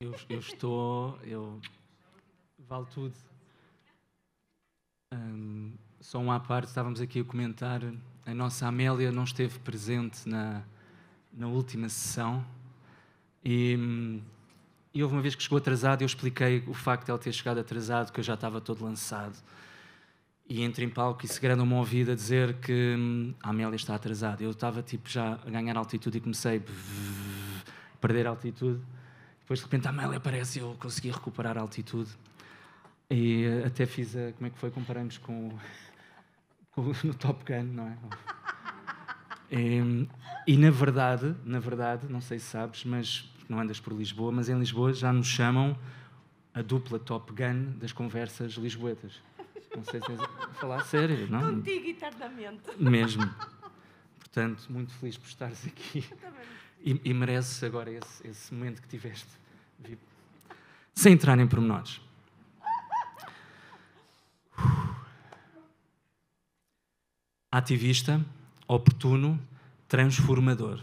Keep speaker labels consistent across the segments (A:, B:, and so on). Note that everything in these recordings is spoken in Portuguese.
A: Eu, eu estou. Eu, vale tudo. Um, só um à parte, estávamos aqui a comentar. A nossa Amélia não esteve presente na, na última sessão. E, e houve uma vez que chegou atrasado, eu expliquei o facto de ela ter chegado atrasado, que eu já estava todo lançado. E entro em palco e se grana uma ouvida dizer que hum, a Amélia está atrasada. Eu estava tipo já a ganhar altitude e comecei a perder altitude. Depois de repente a Amélia aparece e eu consegui recuperar a altitude. E eh, até fiz a. Como é que foi? Comparamos com, com no Top Gun, não é? E, e, na verdade, na verdade, não sei se sabes, mas não andas por Lisboa, mas em Lisboa já nos chamam a dupla Top Gun das conversas lisboetas. Não sei se a falar sério, não? Contigo
B: eternamente.
A: Mesmo. Portanto, muito feliz por estares aqui. E, e mereces agora esse, esse momento que tiveste sem entrar em pormenores. Uh. Ativista, oportuno, transformador.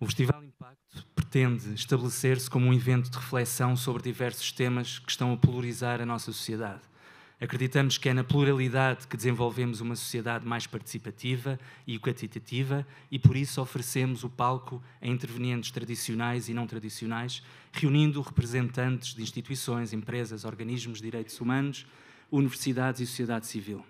A: O Festival Impacto pretende estabelecer-se como um evento de reflexão sobre diversos temas que estão a polarizar a nossa sociedade Acreditamos que é na pluralidade que desenvolvemos uma sociedade mais participativa e equitativa e por isso oferecemos o palco a intervenientes tradicionais e não tradicionais, reunindo representantes de instituições, empresas, organismos de direitos humanos, universidades e sociedade civil.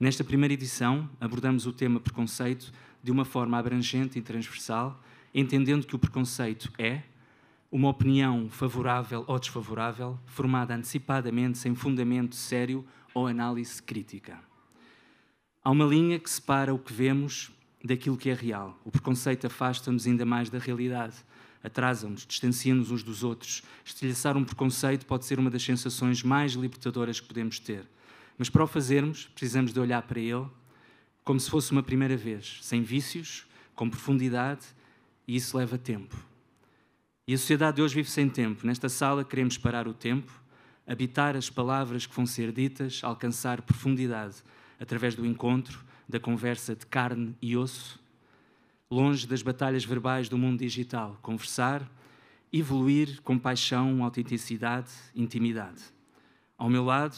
A: Nesta primeira edição, abordamos o tema preconceito de uma forma abrangente e transversal, entendendo que o preconceito é uma opinião favorável ou desfavorável, formada antecipadamente sem fundamento sério ou análise crítica. Há uma linha que separa o que vemos daquilo que é real. O preconceito afasta-nos ainda mais da realidade, atrasa-nos, distancia-nos uns dos outros. Estilhaçar um preconceito pode ser uma das sensações mais libertadoras que podemos ter. Mas para o fazermos, precisamos de olhar para ele como se fosse uma primeira vez, sem vícios, com profundidade, e isso leva tempo. E a sociedade de hoje vive sem tempo. Nesta sala queremos parar o tempo, habitar as palavras que vão ser ditas, alcançar profundidade através do encontro, da conversa de carne e osso, longe das batalhas verbais do mundo digital, conversar, evoluir com paixão, autenticidade, intimidade. Ao meu lado,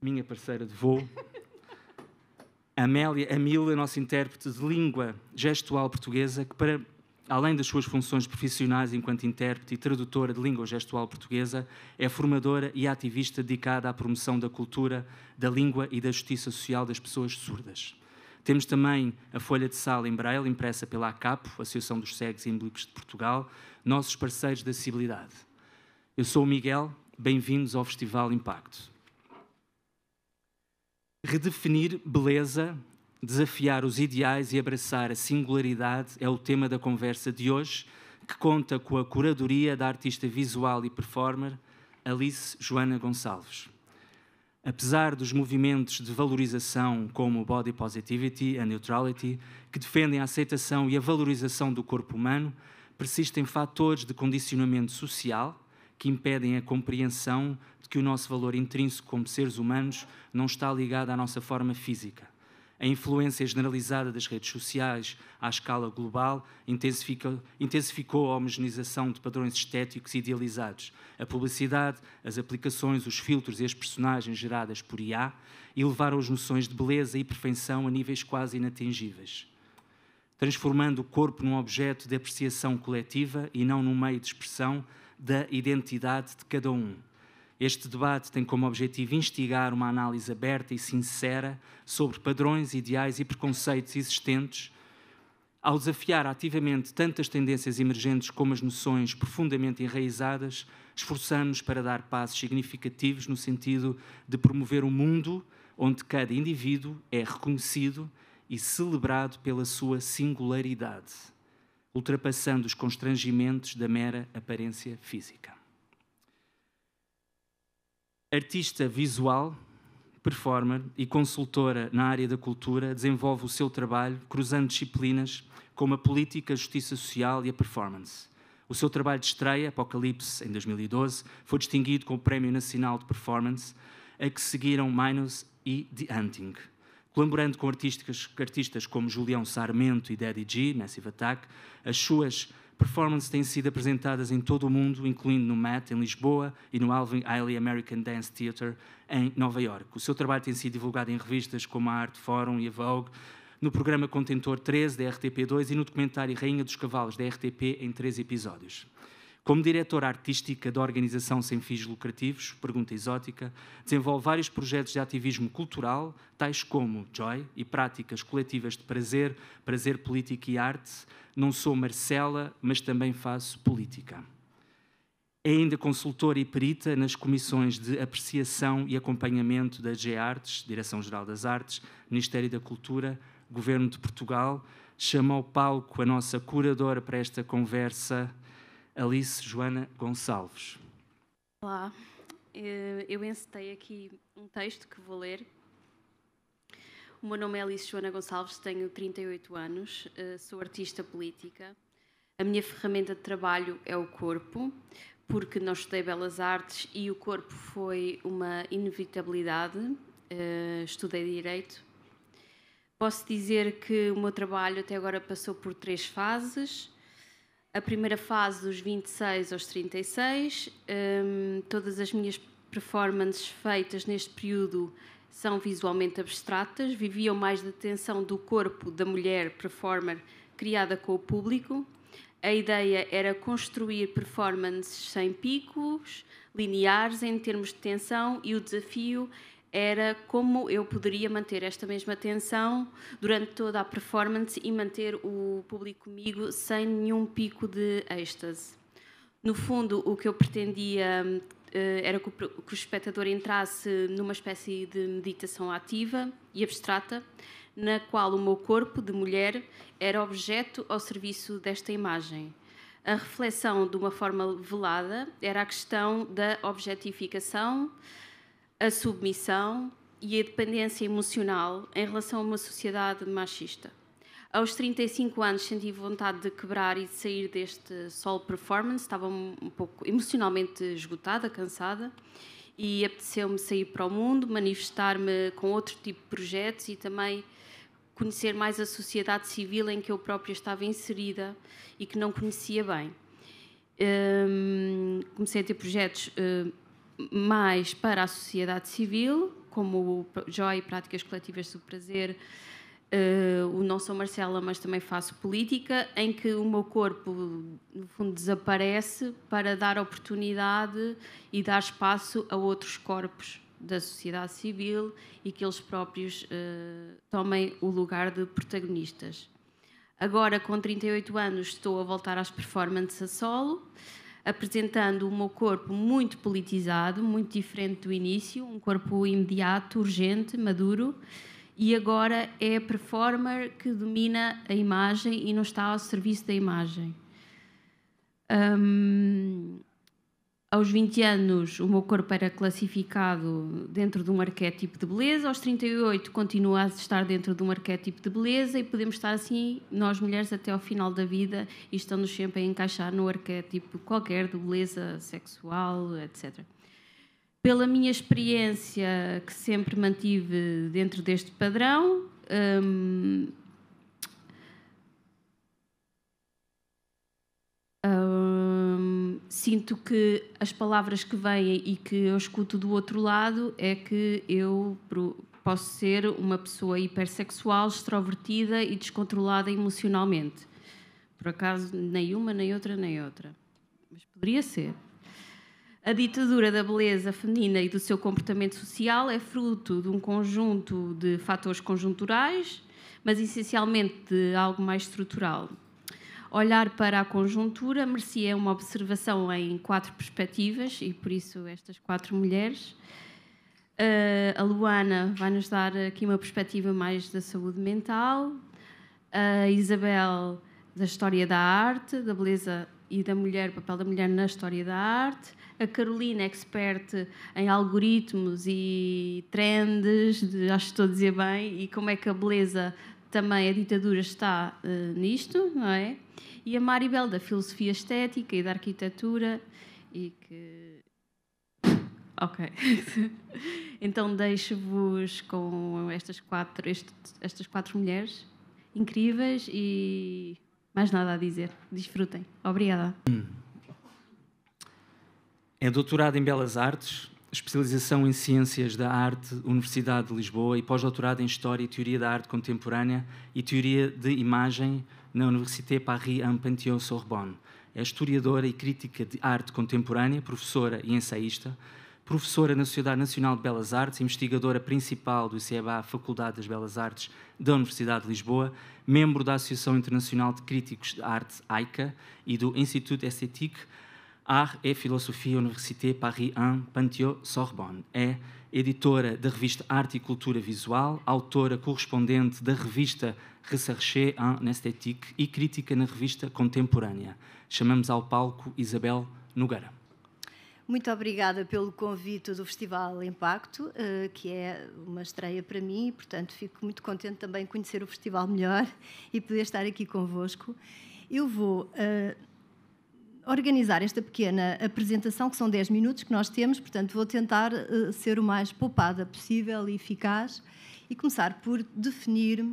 A: minha parceira de voo, Amélia Amila, nossa intérprete de língua gestual portuguesa, que para Além das suas funções profissionais enquanto intérprete e tradutora de língua gestual portuguesa, é formadora e ativista dedicada à promoção da cultura, da língua e da justiça social das pessoas surdas. Temos também a folha de sala em braille impressa pela ACAPO, Associação dos Cegos e Imblicos de Portugal, nossos parceiros da acessibilidade. Eu sou o Miguel, bem-vindos ao Festival Impacto. Redefinir beleza Desafiar os ideais e abraçar a singularidade é o tema da conversa de hoje, que conta com a curadoria da artista visual e performer Alice Joana Gonçalves. Apesar dos movimentos de valorização como o Body Positivity, e Neutrality, que defendem a aceitação e a valorização do corpo humano, persistem fatores de condicionamento social que impedem a compreensão de que o nosso valor intrínseco como seres humanos não está ligado à nossa forma física a influência generalizada das redes sociais à escala global intensificou, intensificou a homogeneização de padrões estéticos idealizados. A publicidade, as aplicações, os filtros e as personagens geradas por IA elevaram as noções de beleza e perfeição a níveis quase inatingíveis, transformando o corpo num objeto de apreciação coletiva e não num meio de expressão da identidade de cada um. Este debate tem como objetivo instigar uma análise aberta e sincera sobre padrões, ideais e preconceitos existentes, ao desafiar ativamente tanto as tendências emergentes como as noções profundamente enraizadas, esforçamos-nos para dar passos significativos no sentido de promover um mundo onde cada indivíduo é reconhecido e celebrado pela sua singularidade, ultrapassando os constrangimentos da mera aparência física. Artista visual, performer e consultora na área da cultura, desenvolve o seu trabalho cruzando disciplinas como a política, a justiça social e a performance. O seu trabalho de estreia, Apocalipse, em 2012, foi distinguido com o Prémio Nacional de Performance, a que seguiram Minus e The Hunting. Colaborando com artistas como Julião Sarmento e Daddy G, Massive Attack, as suas performances têm sido apresentadas em todo o mundo, incluindo no MAT, em Lisboa, e no Alvin Ailey American Dance Theatre, em Nova Iorque. O seu trabalho tem sido divulgado em revistas como a Art Forum e a Vogue, no programa Contentor 13 da RTP2 e no documentário Rainha dos Cavalos da RTP em três episódios. Como diretora artística da organização sem fins lucrativos, Pergunta Exótica, desenvolve vários projetos de ativismo cultural, tais como Joy e práticas coletivas de prazer, prazer político e arte. Não sou Marcela, mas também faço política. É ainda consultora e perita nas comissões de apreciação e acompanhamento da G-Artes, Direção-Geral das Artes, Ministério da Cultura, Governo de Portugal. Chama ao palco a nossa curadora para esta conversa, Alice Joana Gonçalves.
C: Olá, eh, eu encetei aqui um texto que vou ler. O meu nome é Alice Joana Gonçalves, tenho 38 anos, eh, sou artista política. A minha ferramenta de trabalho é o corpo, porque não estudei belas artes e o corpo foi uma inevitabilidade. Eh, estudei direito. Posso dizer que o meu trabalho até agora passou por três fases a primeira fase dos 26 aos 36. Um, todas as minhas performances feitas neste período são visualmente abstratas, viviam mais da tensão do corpo da mulher performer criada com o público. A ideia era construir performances sem picos, lineares em termos de tensão, e o desafio era como eu poderia manter esta mesma atenção durante toda a performance e manter o público comigo sem nenhum pico de êxtase. No fundo, o que eu pretendia eh, era que o espectador entrasse numa espécie de meditação ativa e abstrata, na qual o meu corpo de mulher era objeto ao serviço desta imagem. A reflexão de uma forma velada era a questão da objetificação, a submissão e a dependência emocional em relação a uma sociedade machista. Aos 35 anos senti vontade de quebrar e de sair deste solo performance, estava um pouco emocionalmente esgotada, cansada, e apeteceu-me sair para o mundo, manifestar-me com outro tipo de projetos e também conhecer mais a sociedade civil em que eu própria estava inserida e que não conhecia bem. Hum, comecei a ter projetos hum, mais para a sociedade civil, como o Joy, Práticas Coletivas sobre Prazer, uh, o Não Sou Marcela, mas também faço política, em que o meu corpo, no fundo, desaparece para dar oportunidade e dar espaço a outros corpos da sociedade civil e que eles próprios uh, tomem o lugar de protagonistas. Agora, com 38 anos, estou a voltar às performances a solo apresentando o meu corpo muito politizado, muito diferente do início, um corpo imediato, urgente, maduro, e agora é a performer que domina a imagem e não está ao serviço da imagem. Um, aos 20 anos, o meu corpo era classificado dentro de um arquétipo de beleza, aos 38 continua a estar dentro de um arquétipo de beleza e podemos estar assim, nós mulheres, até ao final da vida e estamos sempre a encaixar no arquétipo qualquer de beleza sexual, etc. Pela minha experiência, que sempre mantive dentro deste padrão, hum, hum, sinto que as palavras que vêm e que eu escuto do outro lado é que eu posso ser uma pessoa hipersexual, extrovertida e descontrolada emocionalmente. Por acaso, nem uma, nem outra, nem outra. Mas poderia ser. A ditadura da beleza feminina e do seu comportamento social é fruto de um conjunto de fatores conjunturais, mas essencialmente de algo mais estrutural. Olhar para a conjuntura merecia uma observação em quatro perspectivas e por isso estas quatro mulheres. Uh, a Luana vai nos dar aqui uma perspectiva mais da saúde mental, a Isabel da história da arte, da beleza e da mulher, o papel da mulher na história da arte, a Carolina, expert em algoritmos e trends, de, acho que estou a dizer bem, e como é que a beleza também a ditadura está uh, nisto, não é? E a Maribel da filosofia estética e da arquitetura e que Ok. então deixo-vos com estas quatro, este, estas quatro mulheres incríveis e mais nada a dizer. Desfrutem. Obrigada.
A: Hum. É doutorado em Belas Artes, especialização em Ciências da Arte, Universidade de Lisboa e pós-doutorado em História e Teoria da Arte Contemporânea e Teoria de Imagem na Université Paris-Panthéon-Sorbonne. É historiadora e crítica de arte contemporânea, professora e ensaísta, professora na Sociedade Nacional de Belas Artes, investigadora principal do ICEBA, Faculdade das Belas Artes da Universidade de Lisboa, membro da Associação Internacional de Críticos de Arte, AICA, e do Instituto Esthétique Art et Philosophie, Université Paris 1, Pantheon-Sorbonne. É editora da revista Arte e Cultura Visual, autora correspondente da revista Recherche en Esthétique e crítica na revista Contemporânea. Chamamos ao palco Isabel Nogueira.
D: Muito obrigada pelo convite do Festival Impacto, eh, que é uma estreia para mim, portanto fico muito contente também de conhecer o festival melhor e poder estar aqui convosco. Eu vou eh, organizar esta pequena apresentação, que são 10 minutos que nós temos, portanto, vou tentar uh, ser o mais poupada possível e eficaz e começar por definir.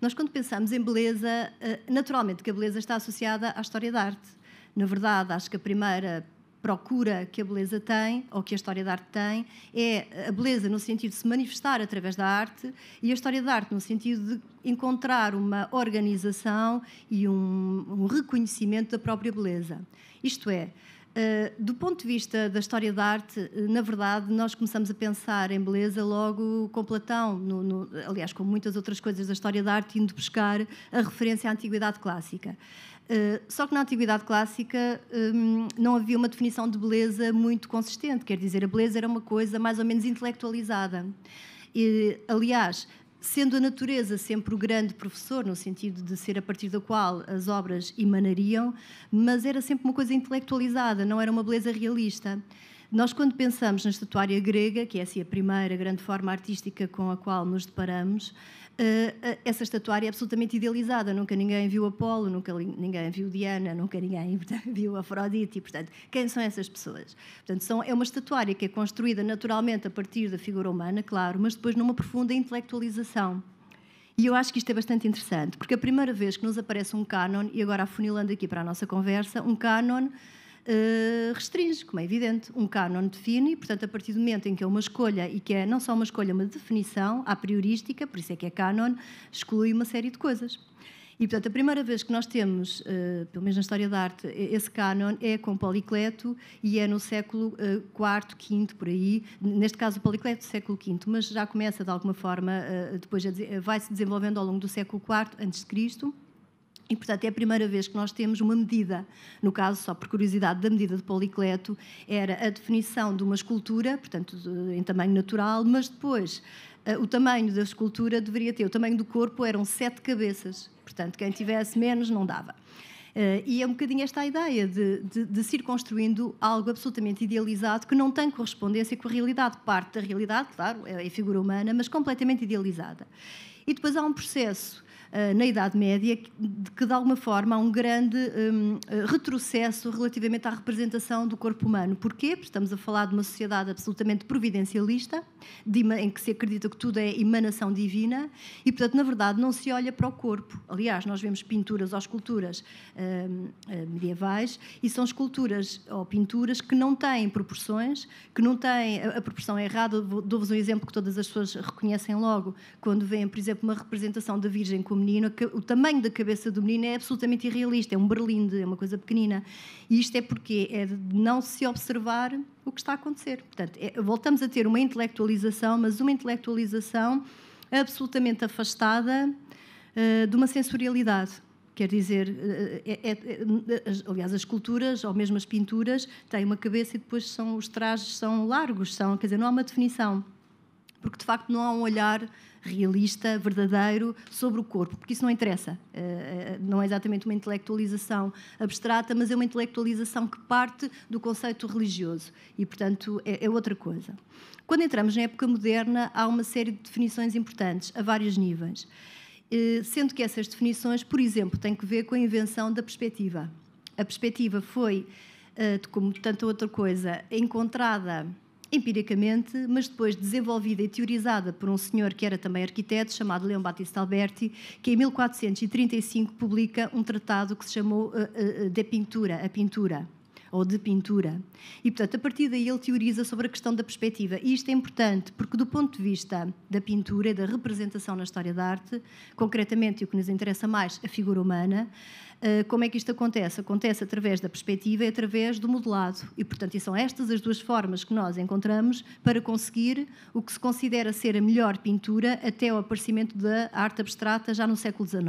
D: Nós, quando pensamos em beleza, uh, naturalmente que a beleza está associada à história da arte. Na verdade, acho que a primeira procura que a beleza tem, ou que a história da arte tem, é a beleza no sentido de se manifestar através da arte e a história da arte no sentido de encontrar uma organização e um, um reconhecimento da própria beleza. Isto é, eh, do ponto de vista da história da arte, eh, na verdade, nós começamos a pensar em beleza logo com Platão, no, no, aliás, com muitas outras coisas da história da arte, indo buscar a referência à antiguidade clássica. Eh, só que na Antiguidade Clássica hum, não havia uma definição de beleza muito consistente, quer dizer, a beleza era uma coisa mais ou menos intelectualizada. E, aliás, sendo a natureza sempre o grande professor, no sentido de ser a partir da qual as obras emanariam, mas era sempre uma coisa intelectualizada, não era uma beleza realista. Nós, quando pensamos na estatuária grega, que é assim a primeira grande forma artística com a qual nos deparamos, essa estatuária é absolutamente idealizada. Nunca ninguém viu Apolo, nunca ninguém viu Diana, nunca ninguém viu Afrodite. Portanto, quem são essas pessoas? Portanto, são, é uma estatuária que é construída naturalmente a partir da figura humana, claro, mas depois numa profunda intelectualização. E eu acho que isto é bastante interessante, porque a primeira vez que nos aparece um canon, e agora afunilando aqui para a nossa conversa, um canon eh, restringe, como é evidente. Um canon define, portanto, a partir do momento em que é uma escolha e que é não só uma escolha, uma definição, a priorística, por isso é que é canon, exclui uma série de coisas. E, portanto, a primeira vez que nós temos, eh, pelo menos na história da arte, esse canon é com Policleto e é no século eh, IV, V, por aí. Neste caso, o Policleto, século V, mas já começa, de alguma forma, depois vai-se desenvolvendo ao longo do século IV, antes de Cristo e, portanto, é a primeira vez que nós temos uma medida. No caso, só por curiosidade, da medida de Policleto, era a definição de uma escultura, portanto, em tamanho natural, mas depois eh, o tamanho da escultura deveria ter. O tamanho do corpo eram sete cabeças. Portanto, quem tivesse menos não dava. Uh, e é um bocadinho esta ideia de, de, de se ir construindo algo absolutamente idealizado que não tem correspondência com a realidade. Parte da realidade, claro, é a figura humana, mas completamente idealizada. E depois há um processo eh, na Idade Média, que de alguma forma há um grande um, eh, retrocesso relativamente à representação do corpo humano. Porquê? Porque estamos a falar de uma sociedade absolutamente providencialista, de, em que se acredita que tudo é emanação divina, e portanto, na verdade, não se olha para o corpo. Aliás, nós vemos pinturas ou esculturas um, eh, medievais, e são esculturas ou pinturas que não têm proporções, que não têm. A, a proporção é errada, dou-vos um exemplo que todas as pessoas reconhecem logo, quando veem, por exemplo, uma representação da Virgem como menino, o tamanho da cabeça do menino é absolutamente irrealista, é um berlinde, é uma coisa pequenina. E isto é porque é de não se observar o que está a acontecer. Portanto, é, voltamos a ter uma intelectualização, mas uma intelectualização absolutamente afastada uh, de uma sensorialidade. Quer dizer, eh, eh, é, é, aliás, as esculturas ou mesmo as pinturas têm uma cabeça e depois são, os trajes são largos, são, quer dizer, não há uma definição. Porque de facto não há um olhar realista, verdadeiro sobre o corpo, porque isso não interessa. Eh, eh, não é exatamente uma intelectualização abstrata, mas é uma intelectualização que parte do conceito religioso e, portanto, é, é outra coisa. Quando entramos na época moderna, há uma série de definições importantes, a vários níveis. Eh, sendo que essas definições, por exemplo, têm que ver com a invenção da perspectiva. A perspectiva foi, como tanta outra coisa, encontrada empiricamente, mas depois desenvolvida e teorizada por um senhor que era também arquiteto, chamado Leon Battista Alberti, que em 1435 publica um tratado que se chamou uh, uh, De Pintura, a Pintura ou de pintura. E, portanto, a partir daí ele teoriza sobre a questão da perspectiva. E isto é importante porque, do ponto de vista da pintura e da representação na história da arte, concretamente, e o que nos interessa mais, a figura humana, eh, como é que isto acontece? Acontece através da perspectiva e através do modelado. E, portanto, são estas as duas formas que nós encontramos para conseguir o que se considera ser a melhor pintura até o aparecimento da arte abstrata já no século XIX.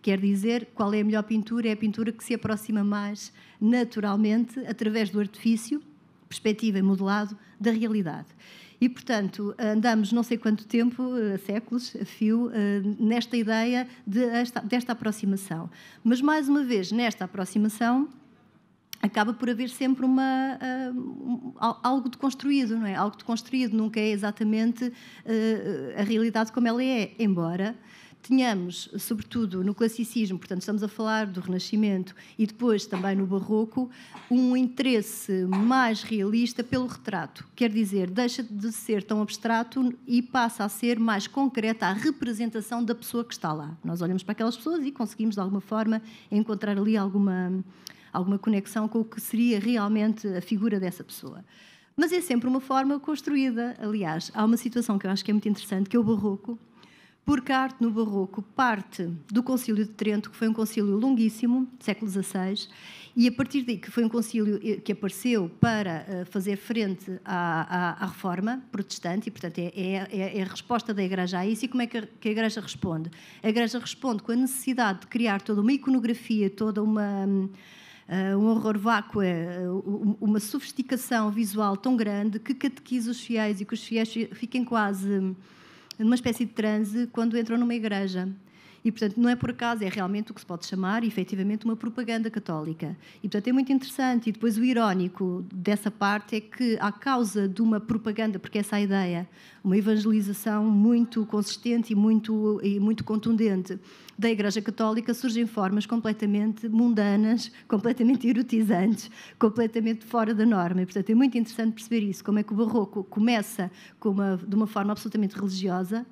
D: Quer dizer, qual é a melhor pintura? É a pintura que se aproxima mais naturalmente, através do artifício, perspectiva e modelado, da realidade. E, portanto, andamos não sei quanto tempo, eh, séculos, a fio, eh, nesta ideia de esta, desta aproximação. Mas, mais uma vez, nesta aproximação, acaba por haver sempre uma, eh, algo de construído, não é? Algo de construído, nunca é exatamente uh, a realidade como ela é, embora tínhamos, sobretudo no classicismo, portanto estamos a falar do Renascimento e depois também no Barroco, um interesse mais realista pelo retrato. Quer dizer, deixa de ser tão abstrato e passa a ser mais concreta a representação da pessoa que está lá. Nós olhamos para aquelas pessoas e conseguimos, de alguma forma, encontrar ali alguma, alguma conexão com o que seria realmente a figura dessa pessoa. Mas é sempre uma forma construída. Aliás, há uma situação que eu acho que é muito interessante, que é o Barroco porque a arte no Barroco parte do Concílio de Trento, que foi um concílio longuíssimo, século XVI, e a partir daí que foi um concílio eh, que apareceu para eh, fazer frente à, à, à reforma protestante, e portanto é, é, é, é, a resposta da Igreja a isso. E como é que a, que a, Igreja responde? A Igreja responde com a necessidade de criar toda uma iconografia, toda uma. Uh, um horror vácuo, uh, uma sofisticação visual tão grande que catequiza os fiéis e que os fiéis fiquem quase numa espécie de transe, quando entrou numa igreja. E, portanto, não é por acaso, é realmente o que se pode chamar, efetivamente, uma propaganda católica. E, portanto, é muito interessante. E depois o irónico dessa parte é que, à causa de uma propaganda, porque essa é a ideia, uma evangelização muito consistente e muito, e muito contundente da Igreja Católica, surgem formas completamente mundanas, completamente erotizantes, completamente fora da norma. E, portanto, é muito interessante perceber isso, como é que o Barroco começa uma, de uma forma absolutamente religiosa,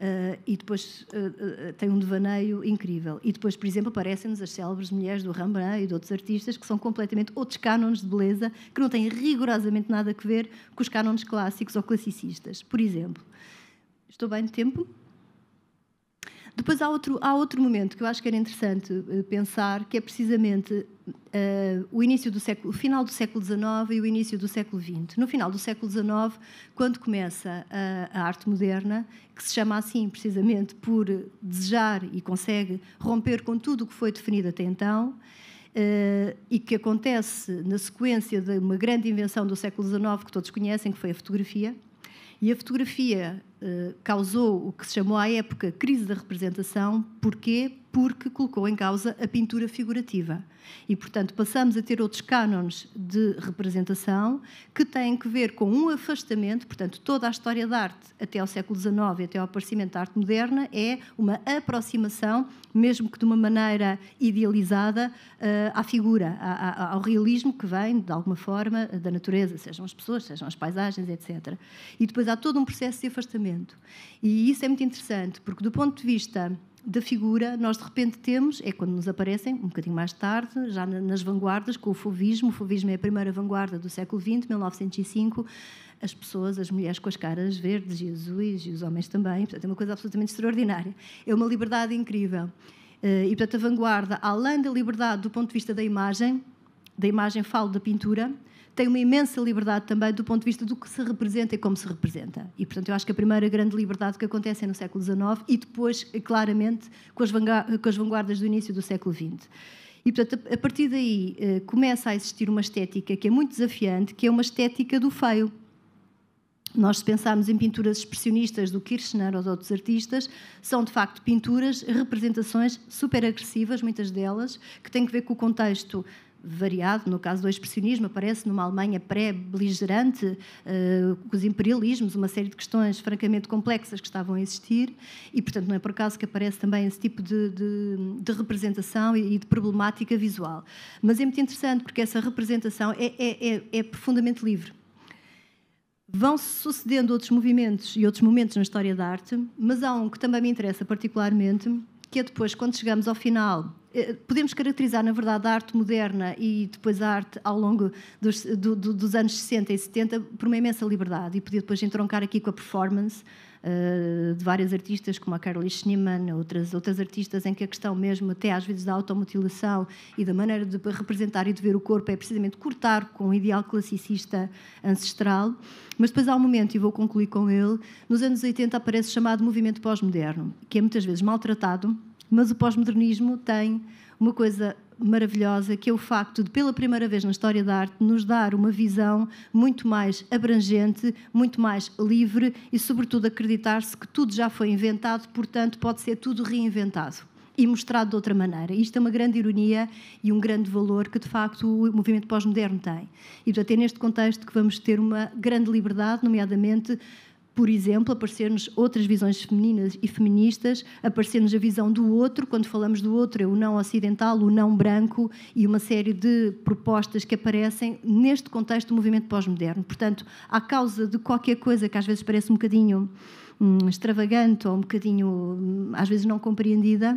D: Uh, e depois uh, tem um devaneio incrível. E depois, por exemplo, aparecem-nos as célebres mulheres do Rembrandt e de outros artistas que são completamente outros cânones de beleza que não têm rigorosamente nada a ver com os cânones clássicos ou classicistas. Por exemplo, estou bem de tempo? Depois há outro, há outro momento que eu acho que era interessante pensar, que é precisamente Uh, o início do século, o final do século XIX e o início do século XX. No final do século XIX, quando começa a, a, arte moderna, que se chama assim precisamente por desejar e consegue romper com tudo o que foi definido até então, uh, e que acontece na sequência de uma grande invenção do século XIX que todos conhecem, que foi a fotografia. E a fotografia uh, causou o que se chamou à época crise da representação. Porquê? porque colocou em causa a pintura figurativa. E, portanto, passamos a ter outros cânones de representação que têm que ver com um afastamento, portanto, toda a história da arte até ao século XIX e até ao aparecimento da arte moderna é uma aproximação, mesmo que de uma maneira idealizada, eh, à figura, ao realismo que vem, de alguma forma, da natureza, sejam as pessoas, sejam as paisagens, etc. E depois há todo um processo de afastamento. E isso é muito interessante, porque do ponto de vista da figura nós de repente temos, é quando nos aparecem, um bocadinho mais tarde, já nas vanguardas, com o fovismo. O fovismo é a primeira vanguarda do século XX, 1905. As pessoas, as mulheres com as caras verdes e azuis, e os homens também. Portanto, é uma coisa absolutamente extraordinária. É uma liberdade incrível. Eh, e, portanto, a vanguarda, além da liberdade do ponto de vista da imagem, da imagem falo da pintura, tem uma imensa liberdade também do ponto de vista do que se representa e como se representa. E, portanto, eu acho que a primeira grande liberdade que acontece é no século XIX e depois, eh, claramente, com as, vanguardas do início do século XX. E, portanto, a partir daí eh, começa a existir uma estética que é muito desafiante, que é uma estética do feio. Nós, se pensarmos em pinturas expressionistas do Kirchner ou de outros artistas, são de facto pinturas, representações super agressivas, muitas delas, que têm que ver com o contexto variado, no caso do expressionismo, aparece numa Alemanha pré-beligerante, uh, com os imperialismos, uma série de questões francamente complexas que estavam a existir, e portanto não é por acaso que aparece também esse tipo de, de, de representação e, de problemática visual. Mas é muito interessante porque essa representação é, é, é, é profundamente livre. Vão-se sucedendo outros movimentos e outros momentos na história da arte, mas há um que também me interessa particularmente, que é depois, quando chegamos ao final, eh, podemos caracterizar, na verdade, a arte moderna e depois a arte ao longo dos, do, do, dos anos 60 e 70 por uma imensa liberdade. E podia depois entroncar aqui com a performance eh, de várias artistas, como a Carly Schneeman, outras, outras artistas, em que a questão mesmo, até às vezes, da automutilação e da maneira de representar e de ver o corpo é precisamente cortar com o ideal classicista ancestral. Mas depois há um momento, e vou concluir com ele, nos anos 80 aparece o chamado movimento pós-moderno, que é muitas vezes maltratado, mas o pós-modernismo tem uma coisa maravilhosa, que é o facto de, pela primeira vez na história da arte, nos dar uma visão muito mais abrangente, muito mais livre e, sobretudo, acreditar-se que tudo já foi inventado, portanto, pode ser tudo reinventado e mostrado de outra maneira. Isto é uma grande ironia e um grande valor que, de facto, o movimento pós-moderno tem. E, portanto, é neste contexto que vamos ter uma grande liberdade, nomeadamente por exemplo, aparecer-nos outras visões femininas e feministas, aparecer-nos a visão do outro, quando falamos do outro, é o não ocidental, o não branco e uma série de propostas que aparecem neste contexto do movimento pós-moderno. Portanto, à causa de qualquer coisa que às vezes parece um bocadinho hum, extravagante ou um bocadinho, hum, às vezes, não compreendida,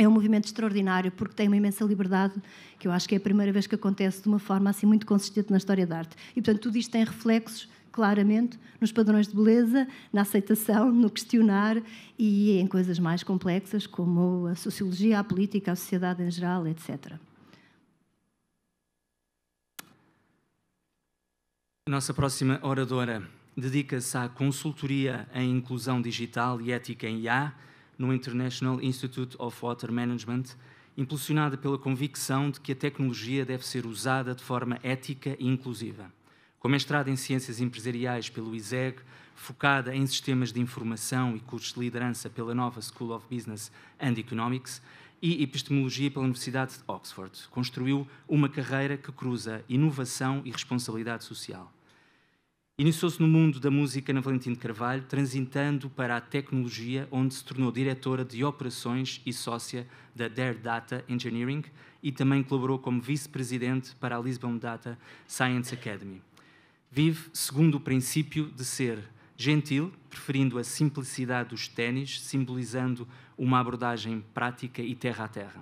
D: é um movimento extraordinário porque tem uma imensa liberdade, que eu acho que é a primeira vez que acontece de uma forma assim muito consistente na história da arte. E, portanto, tudo isto tem reflexos claramente nos padrões de beleza, na aceitação, no questionar e em coisas mais complexas como a sociologia, a política, a sociedade em geral, etc.
A: A nossa próxima oradora dedica-se à consultoria em inclusão digital e ética em IA no International Institute of Water Management, impulsionada pela convicção de que a tecnologia deve ser usada de forma ética e inclusiva com mestrado em Ciências Empresariais pelo ISEG, focada em sistemas de informação e cursos de liderança pela Nova School of Business and Economics e epistemologia pela Universidade de Oxford. Construiu uma carreira que cruza inovação e responsabilidade social. Iniciou-se no mundo da música na Valentim de Carvalho, transitando para a tecnologia, onde se tornou diretora de operações e sócia da Dare Data Engineering e também colaborou como vice-presidente para a Lisbon Data Science Academy. Vive segundo o princípio de ser gentil, preferindo a simplicidade dos ténis, simbolizando uma abordagem prática e terra a terra.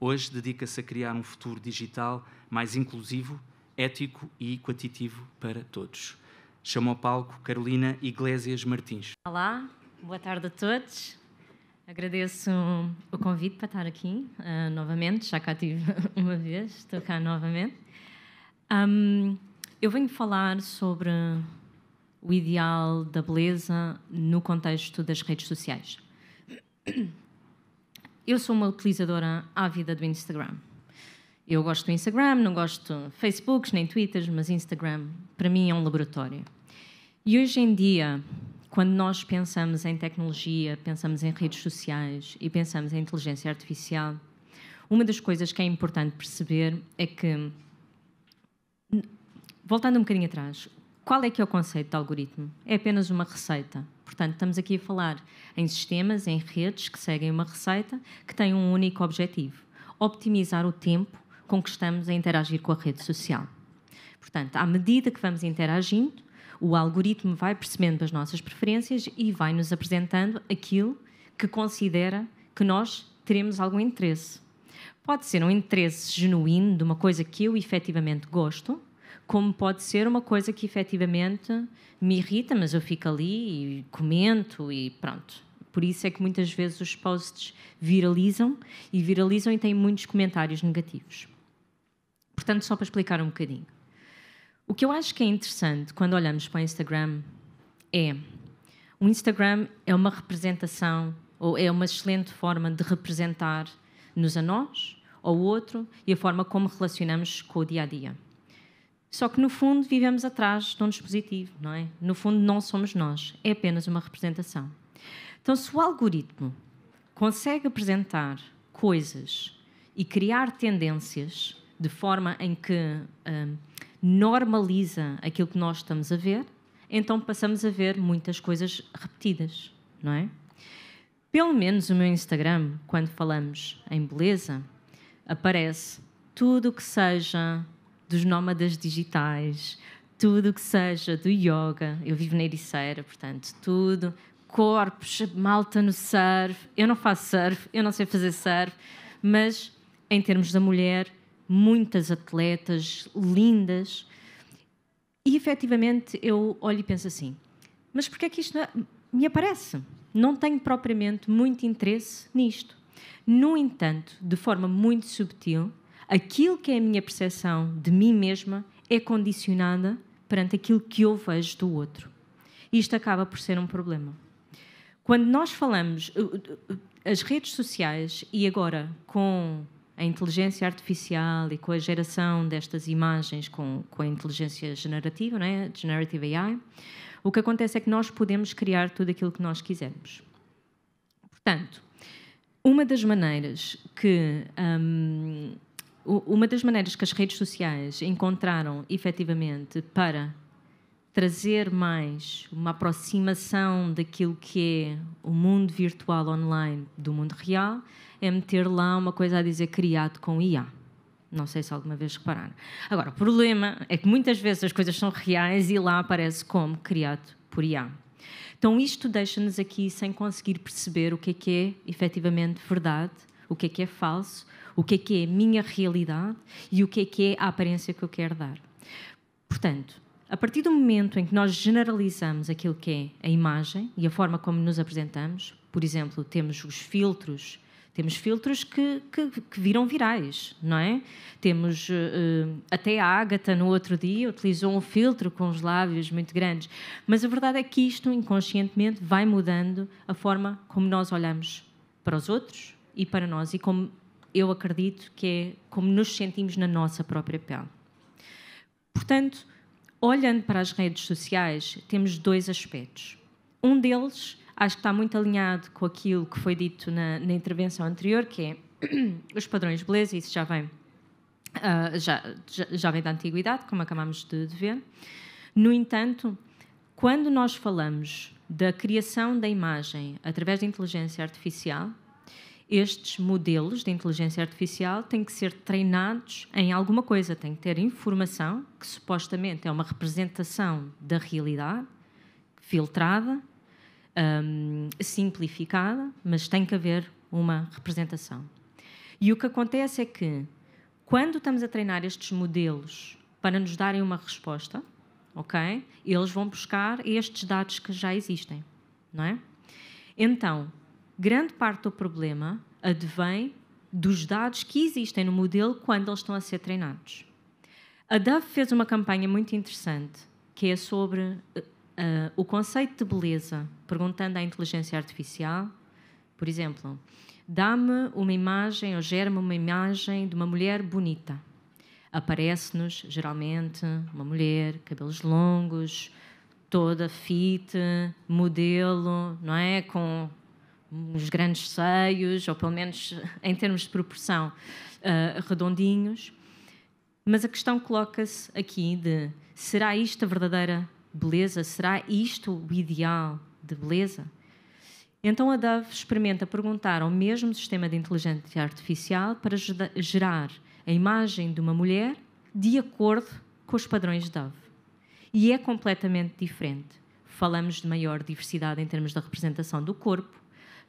A: Hoje dedica-se a criar um futuro digital mais inclusivo, ético e equitativo para todos. Chamo ao palco Carolina Iglesias Martins.
E: Olá, boa tarde a todos. Agradeço o convite para estar aqui uh, novamente, já cá estive uma vez, estou cá novamente. Um, eu venho falar sobre o ideal da beleza no contexto das redes sociais. Eu sou uma utilizadora ávida do Instagram. Eu gosto do Instagram, não gosto de Facebooks nem Twitters, mas Instagram para mim é um laboratório. E hoje em dia, quando nós pensamos em tecnologia, pensamos em redes sociais e pensamos em inteligência artificial, uma das coisas que é importante perceber é que Voltando um bocadinho atrás, qual é que é o conceito de algoritmo? É apenas uma receita. Portanto, estamos aqui a falar em sistemas, em redes que seguem uma receita que tem um único objetivo: optimizar o tempo com que estamos a interagir com a rede social. Portanto, à medida que vamos interagindo, o algoritmo vai percebendo as nossas preferências e vai nos apresentando aquilo que considera que nós teremos algum interesse. Pode ser um interesse genuíno de uma coisa que eu efetivamente gosto, como pode ser uma coisa que efetivamente me irrita, mas eu fico ali e comento e pronto. Por isso é que muitas vezes os posts viralizam e viralizam e têm muitos comentários negativos. Portanto, só para explicar um bocadinho. O que eu acho que é interessante quando olhamos para o Instagram é o Instagram é uma representação ou é uma excelente forma de representar-nos a nós, ao outro e a forma como relacionamos com o dia a dia. Só que no fundo vivemos atrás de um dispositivo, não é? No fundo não somos nós, é apenas uma representação. Então, se o algoritmo consegue apresentar coisas e criar tendências de forma em que hum, normaliza aquilo que nós estamos a ver, então passamos a ver muitas coisas repetidas, não é? Pelo menos o meu Instagram, quando falamos em beleza, aparece tudo o que seja dos nómadas digitais, tudo que seja do yoga. Eu vivo na Ericeira, portanto, tudo. Corpos, malta no surf. Eu não faço surf, eu não sei fazer surf, mas em termos da mulher, muitas atletas lindas. E efetivamente eu olho e penso assim: mas porquê é que isto é, me aparece? Não tenho propriamente muito interesse nisto. No entanto, de forma muito subtil, aquilo que é a minha percepção de mim mesma é condicionada perante aquilo que eu vejo do outro. Isto acaba por ser um problema. Quando nós falamos, uh, uh, uh, as redes sociais e agora com a inteligência artificial e com a geração destas imagens com, com a inteligência generativa, né? Generative AI, o que acontece é que nós podemos criar tudo aquilo que nós quisermos. Portanto, uma das maneiras que hum, uma das maneiras que as redes sociais encontraram efetivamente para trazer mais uma aproximação daquilo que é o mundo virtual online do mundo real é meter lá uma coisa a dizer criado com IA. Não sei se alguma vez repararam. Agora, o problema é que muitas vezes as coisas são reais e lá aparece como criado por IA. Então, isto deixa-nos aqui sem conseguir perceber o que é que é efetivamente verdade, o que é que é falso, o que é que é a minha realidade e o que é que é a aparência que eu quero dar. Portanto, a partir do momento em que nós generalizamos aquilo que é a imagem e a forma como nos apresentamos, por exemplo, temos os filtros, temos filtros que, que, que viram virais, não é? Temos uh, até a Ágata no outro dia utilizou um filtro com os lábios muito grandes, mas a verdade é que isto inconscientemente vai mudando a forma como nós olhamos para os outros e para nós e como eu acredito que é como nos sentimos na nossa própria pele. Portanto, olhando para as redes sociais, temos dois aspectos. Um deles, acho que está muito alinhado com aquilo que foi dito na, na intervenção anterior, que é os padrões de beleza, isso já vem, uh, já, já, vem da antiguidade, como acabamos de, de ver. No entanto, quando nós falamos da criação da imagem através da inteligência artificial, estes modelos de inteligência artificial têm que ser treinados em alguma coisa, têm que ter informação que supostamente é uma representação da realidade, filtrada, um, simplificada, mas tem que haver uma representação. E o que acontece é que, quando estamos a treinar estes modelos para nos darem uma resposta, ok? Eles vão buscar estes dados que já existem, não é? Então, grande parte do problema advém dos dados que existem no modelo quando eles estão a ser treinados. A Dove fez uma campanha muito interessante que é sobre uh, o conceito de beleza, perguntando à inteligência artificial, por exemplo, dá-me uma imagem ou gera-me uma imagem de uma mulher bonita. Aparece-nos, geralmente, uma mulher, cabelos longos, toda fit, modelo, não é? Com uns grandes seios, ou pelo menos em termos de proporção, uh, redondinhos. Mas a questão coloca-se aqui de será isto a verdadeira beleza? Será isto o ideal de beleza? Então a Dove experimenta perguntar ao mesmo sistema de inteligência artificial para gerar a imagem de uma mulher de acordo com os padrões de Dove. E é completamente diferente. Falamos de maior diversidade em termos da representação do corpo,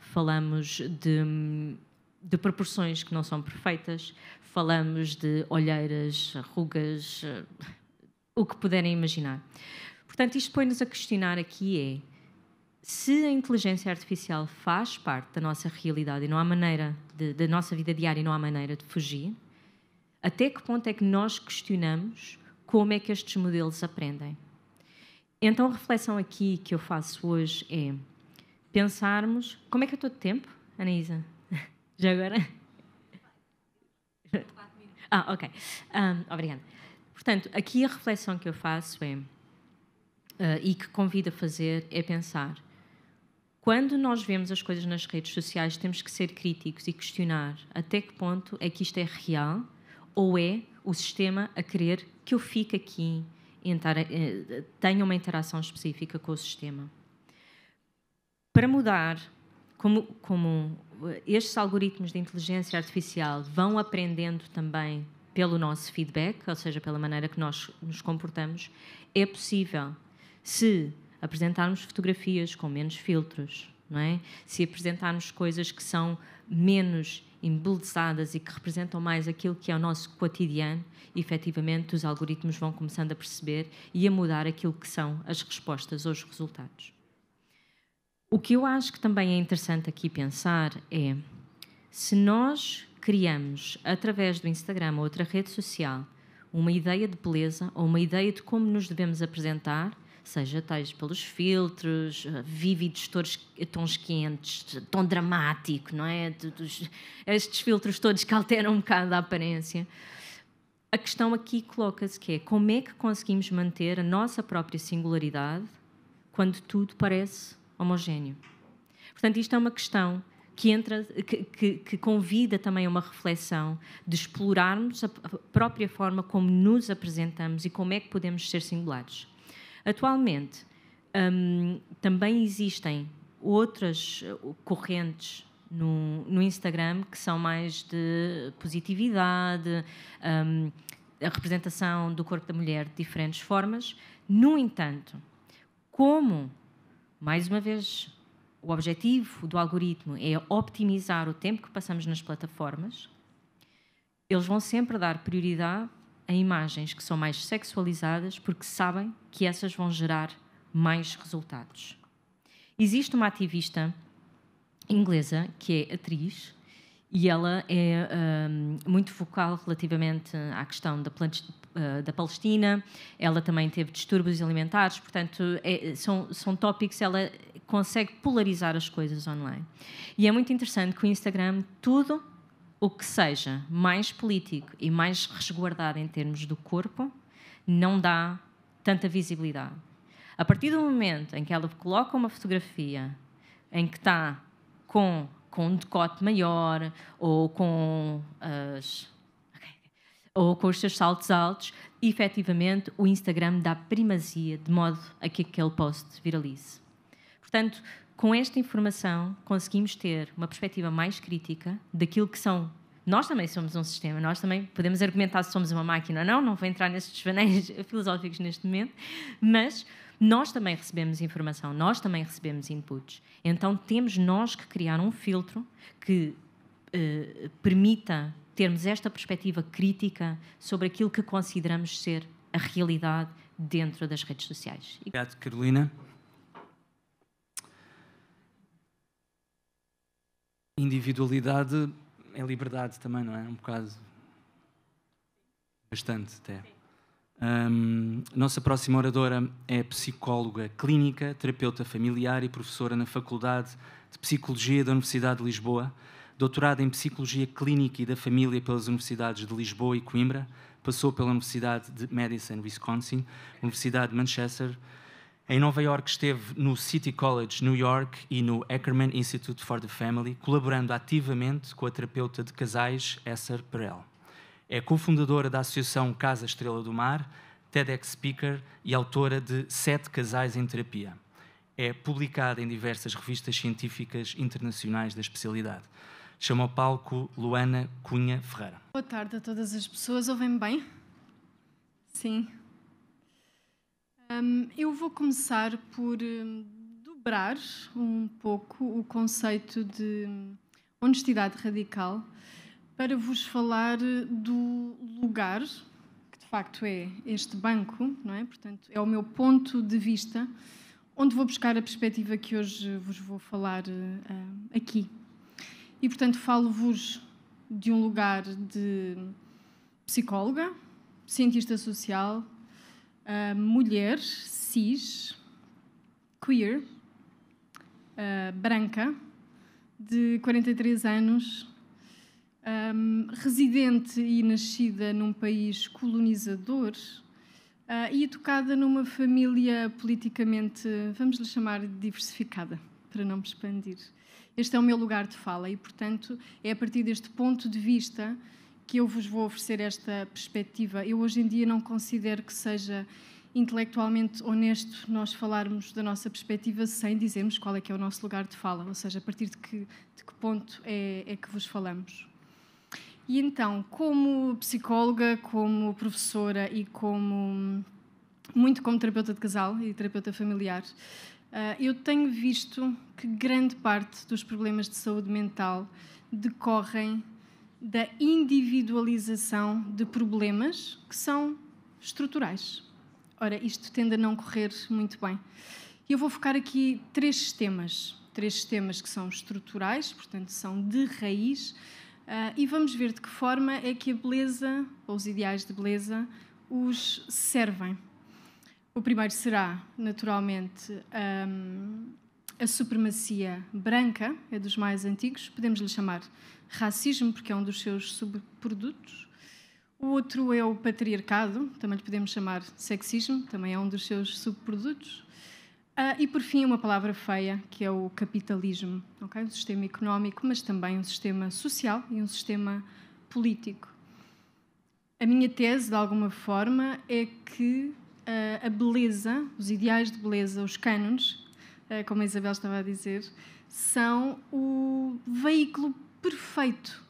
E: falamos de, de proporções que não são perfeitas, falamos de olheiras, rugas, eh, o que puderem imaginar. Portanto, isto põe-nos a questionar aqui é se a inteligência artificial faz parte da nossa realidade e não há maneira de, da nossa vida diária e não há maneira de fugir, até que ponto é que nós questionamos como é que estes modelos aprendem? Então, a reflexão aqui que eu faço hoje é pensarmos. Como é que eu estou de tempo, Anaísa? Já agora? Ah, ok. Um, obrigada. Portanto, aqui a reflexão que eu faço é, uh, e que convido a fazer, é pensar. Quando nós vemos as coisas nas redes sociais, temos que ser críticos e questionar até que ponto é que isto é real ou é o sistema a querer que eu fique aqui e eh, tenha uma interação específica com o sistema para mudar, como, como eh, estes algoritmos de inteligência artificial vão aprendendo também pelo nosso feedback, ou seja, pela maneira que nós nos comportamos, é possível se apresentarmos fotografias com menos filtros, não é? se apresentarmos coisas que são menos embelezadas e que representam mais aquilo que é o nosso cotidiano, efetivamente os algoritmos vão começando a perceber e a mudar aquilo que são as respostas ou os resultados. O que eu acho que também é interessante aqui pensar é se nós criamos através do Instagram ou outra rede social uma ideia de beleza ou uma ideia de como nos devemos apresentar, seja tais pelos filtros, eh, vívidos tons, eh, tons quentes, tom dramático, não é? Dos, estes filtros todos que alteram um bocado a aparência. A questão aqui coloca-se que é como é que conseguimos manter a nossa própria singularidade quando tudo parece homogéneo. Portanto, isto é uma questão que, entra, que, que, que convida também a uma reflexão de explorarmos a própria forma como nos apresentamos e como é que podemos ser singulares. Atualmente, hum, também existem outras uh, correntes no, no, Instagram que são mais de positividade, hum, a representação do corpo da mulher de diferentes formas. No entanto, como mais uma vez, o objetivo do algoritmo é optimizar o tempo que passamos nas plataformas. Eles vão sempre dar prioridade a imagens que são mais sexualizadas porque sabem que essas vão gerar mais resultados. Existe uma ativista inglesa que é atriz e ela é um, muito focal relativamente à questão da, eh, da, Palestina, ela também teve distúrbios alimentares, portanto, é, são, são tópicos, ela consegue polarizar as coisas online. E é muito interessante que o Instagram, tudo o que seja mais político e mais resguardado em termos do corpo, não dá tanta visibilidade. A partir do momento em que ela coloca uma fotografia em que está com com um decote maior ou com as ou com os seus saltos altos, efetivamente o Instagram dá primazia de modo a que aquele post viralize. Portanto, com esta informação conseguimos ter uma perspectiva mais crítica daquilo que são nós também somos um sistema, nós também podemos argumentar se somos uma máquina ou não, não vou entrar nestes desvaneios filosóficos neste momento, mas nós também recebemos informação, nós também recebemos inputs. Então temos nós que criar um filtro que eh, permita termos esta perspectiva crítica sobre aquilo que consideramos ser a realidade dentro das redes sociais.
A: Obrigado, Carolina. Individualidade é liberdade também, não é? Um bocado. Bastante até. Um, nossa próxima oradora é psicóloga clínica, terapeuta familiar e professora na Faculdade de Psicologia da Universidade de Lisboa, doutorada em Psicologia Clínica e da Família pelas Universidades de Lisboa e Coimbra, passou pela Universidade de Madison, Wisconsin, Universidade de Manchester, em Nova York esteve no City College New York e no Ackerman Institute for the Family, colaborando ativamente com a terapeuta de casais Esser Perel. É cofundadora da Associação Casa Estrela do Mar, TEDx Speaker e autora de Sete Casais em Terapia. É publicada em diversas revistas científicas internacionais da especialidade. Chama ao palco Luana Cunha Ferreira.
F: Boa tarde a todas as pessoas, ouvem-me bem? Sim, um, eu vou começar por hum, dobrar um pouco o conceito de hum, honestidade radical para vos falar do lugar que de facto é este banco, não é? Portanto, é o meu ponto de vista onde vou buscar a perspectiva que hoje vos vou falar uh, aqui. E portanto falo-vos de um lugar de psicóloga, cientista social, uh, ah, mulher, cis, queer, uh, branca, de 43 anos, um, ah, residente e nascida num país colonizador uh, e educada numa família politicamente, vamos lhe chamar, diversificada, para não me expandir. Este é o meu lugar de fala e, portanto, é a partir deste ponto de vista que eu vos vou oferecer esta perspectiva. Eu hoje em dia não considero que seja intelectualmente honesto nós falarmos da nossa perspectiva sem dizermos qual é que é o nosso lugar de fala, ou seja, a partir de que, de que ponto é, é que vos falamos. E então, como psicóloga, como professora e como muito como terapeuta de casal e terapeuta familiar, ah, eu tenho visto que grande parte dos problemas de saúde mental decorrem da individualização de problemas que são estruturais. Ora, isto tende a não correr muito bem. Eu vou focar aqui três sistemas, três sistemas que são estruturais, portanto são de raiz, Uh, e vamos ver de que forma é que a beleza, ou os ideais de beleza, os servem. O primeiro será, naturalmente, um, a supremacia branca, é dos mais antigos, podemos lhe chamar racismo, porque é um dos seus subprodutos. O outro é o patriarcado, também lhe podemos chamar sexismo, também é um dos seus subprodutos. Ah, e por fim, uma palavra feia, que é o capitalismo, okay? um sistema económico, mas também um sistema social e um sistema político. A minha tese, de alguma forma, é que ah, a beleza, os ideais de beleza, os cânones, ah, como a Isabel estava a dizer, são o veículo perfeito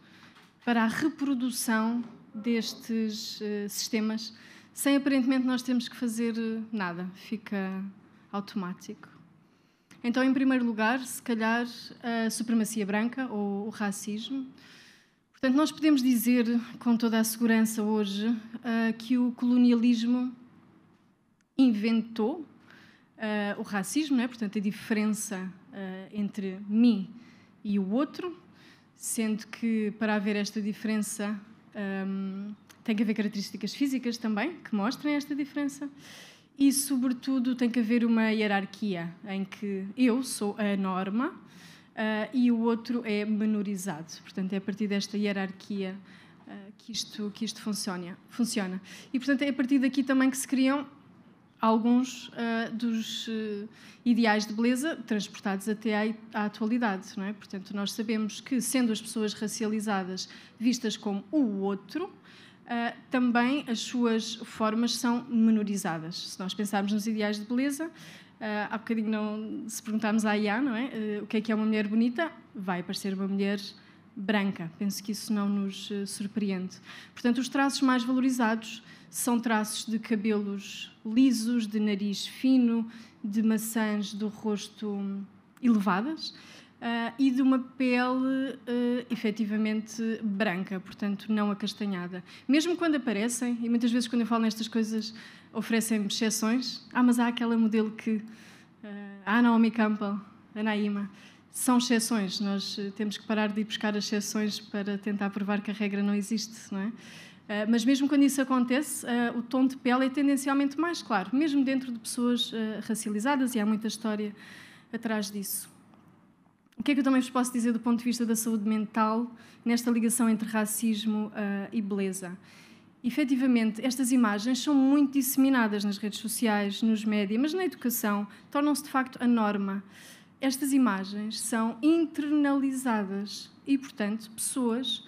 F: para a reprodução destes uh, sistemas, sem aparentemente nós termos que fazer eh, nada, fica automático. Então, em primeiro lugar, se calhar a supremacia branca ou o racismo. Portanto, nós podemos dizer com toda a segurança hoje uh, que o colonialismo inventou uh, o racismo, né? portanto, a diferença entre mim e o outro, sendo que para haver esta diferença um, tem que haver características físicas também que mostrem esta diferença e, sobretudo, tem que haver uma hierarquia em que eu sou a norma uh, e o outro é menorizado. Portanto, é a partir desta hierarquia uh, que isto, que isto funciona, funciona. E, portanto, é a partir daqui também que se criam alguns uh, dos uh, ideais de beleza transportados até à, à atualidade. É? Portanto, nós sabemos que, sendo as pessoas racializadas vistas como o outro, Uh, também as suas formas são menorizadas. Se nós pensarmos nos ideais de beleza, uh, há bocadinho não, se perguntarmos à IA não é? Uh, o que é que é uma mulher bonita, vai parecer uma mulher branca. Penso que isso não nos surpreende. Portanto, os traços mais valorizados são traços de cabelos lisos, de nariz fino, de maçãs do rosto hum, elevadas uh, e de uma pele uh, efetivamente branca, portanto não acastanhada. Mesmo quando aparecem, e muitas vezes quando eu falo nestas coisas oferecem-me exceções, ah, mas há aquela modelo que. Uh, a Naomi Campbell, a Naima são exceções, nós eh, temos que parar de ir buscar as exceções para tentar provar que a regra não existe, não é? Eh, mas mesmo quando isso acontece, eh, o tom de pele é tendencialmente mais claro, mesmo dentro de pessoas eh, racializadas, e há muita história atrás disso. O que é que eu também vos posso dizer do ponto de vista da saúde mental nesta ligação entre racismo e beleza? Efetivamente, estas imagens são muito disseminadas nas redes sociais, nos médias, mas na educação tornam-se de facto a norma. Estas imagens são internalizadas e, portanto, pessoas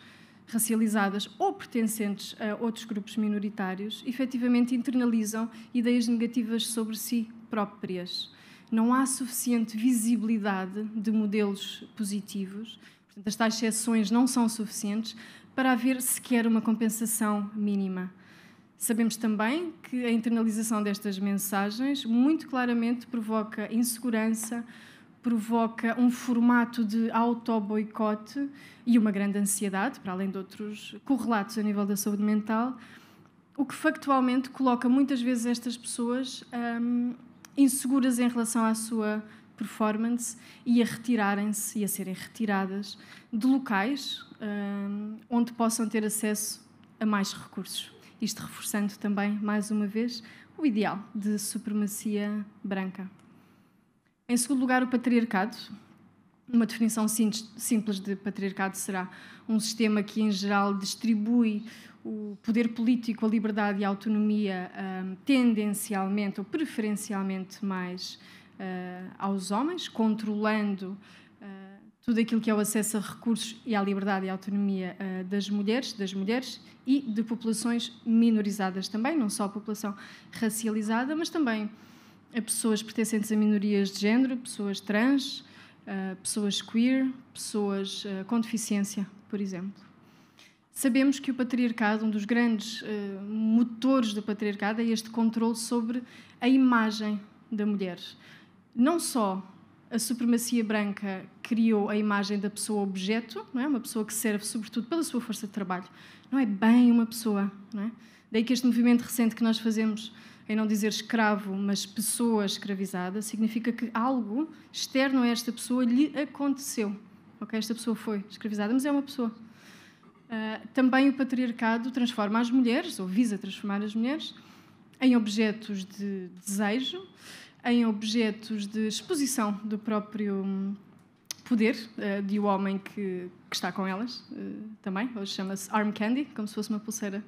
F: racializadas ou pertencentes a outros grupos minoritários, efetivamente internalizam ideias negativas sobre si próprias. Não há suficiente visibilidade de modelos positivos, portanto, as tais exceções não são suficientes para haver sequer uma compensação mínima. Sabemos também que a internalização destas mensagens muito claramente provoca insegurança, provoca um formato de auto-boicote e uma grande ansiedade, para além de outros correlatos a nível da saúde mental, o que factualmente coloca muitas vezes estas pessoas hum, inseguras em relação à sua performance e a retirarem-se e a serem retiradas de locais hum, onde possam ter acesso a mais recursos. Isto reforçando também, mais uma vez, o ideal de supremacia branca. Em segundo lugar, o patriarcado. Uma definição simples de patriarcado será um sistema que, em geral, distribui o poder político, a liberdade e a autonomia um, tendencialmente ou preferencialmente mais uh, aos homens, controlando uh, tudo aquilo que é o acesso a recursos e à liberdade e autonomia uh, das mulheres, das mulheres e de populações minorizadas também, não só a população racializada, mas também a pessoas pertencentes a minorias de género, pessoas trans, eh, pessoas queer, pessoas eh, com deficiência, por exemplo. Sabemos que o patriarcado, um dos grandes eh, motores do patriarcado, é este controle sobre a imagem da mulher. Não só a supremacia branca criou a imagem da pessoa objeto, não é? uma pessoa que serve sobretudo pela sua força de trabalho, não é bem uma pessoa. Não é? Daí que este movimento recente que nós fazemos em não dizer escravo, mas pessoa escravizada, significa que algo externo a esta pessoa lhe aconteceu. Okay? Esta pessoa foi escravizada, mas é uma pessoa. Uh, também o patriarcado transforma as mulheres, ou visa transformar as mulheres, em objetos de desejo, em objetos de exposição do próprio poder uh, de um homem que, que está com elas uh, também. Hoje chama-se arm candy, como se fosse uma pulseira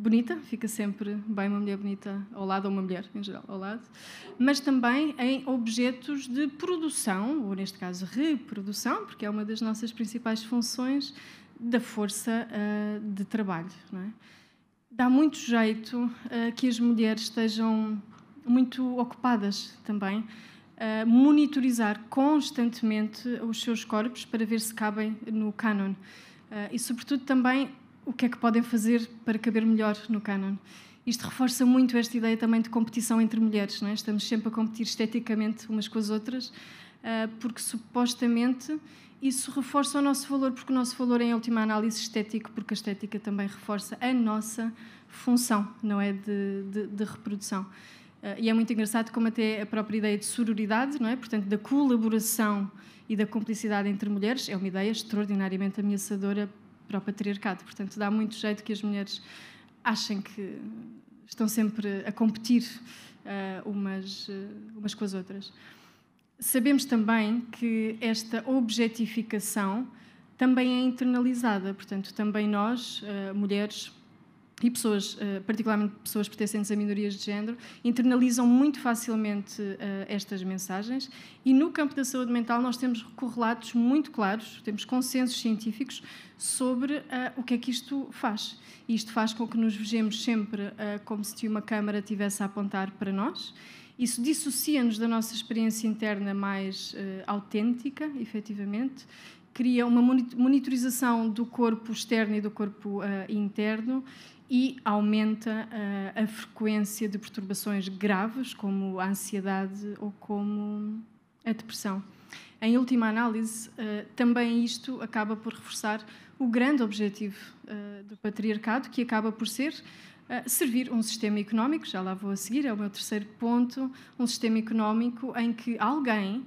F: bonita, fica sempre bem uma mulher bonita ao lado, ou uma mulher em geral ao lado, mas também em objetos de produção, ou neste caso reprodução, porque é uma das nossas principais funções da força uh, de trabalho. É? Dá muito jeito uh, que as mulheres estejam muito ocupadas também a monitorizar constantemente os seus corpos para ver se cabem no canon. Ah, e, sobretudo, também o que é que podem fazer para caber melhor no canon. Isto reforça muito esta ideia também de competição entre mulheres, não é? estamos sempre a competir esteticamente umas com as outras, ah, porque supostamente isso reforça o nosso valor, porque o nosso valor é, em última análise, estético, porque a estética também reforça a nossa função, não é? De, de, de reprodução. Ah, e é muito engraçado como até a própria ideia de sororidade, não é? Portanto, da colaboração e da cumplicidade entre mulheres, é uma ideia extraordinariamente ameaçadora para o patriarcado. Portanto, dá muito jeito que as mulheres achem que estão sempre a competir uh, umas, uh, umas com as outras. Sabemos também que esta objetificação também é internalizada, portanto, também nós, uh, mulheres, e pessoas, eh, particularmente pessoas pertencentes a minorias de género, internalizam muito facilmente eh, estas mensagens. E no campo da saúde mental, nós temos correlatos muito claros, temos consensos científicos sobre eh, o que é que isto faz. E isto faz com que nos vejamos sempre como se uma câmara tivesse a apontar para nós. Isso dissocia-nos da nossa experiência interna mais autêntica, efetivamente, cria uma monitorização do corpo externo e do corpo interno e aumenta a, eh, a frequência de perturbações graves, como a ansiedade ou como a depressão. Em última análise, eh, também isto acaba por reforçar o grande objetivo eh, do patriarcado, que acaba por ser servir um sistema económico, já lá vou a seguir, é o meu terceiro ponto, um sistema económico em que alguém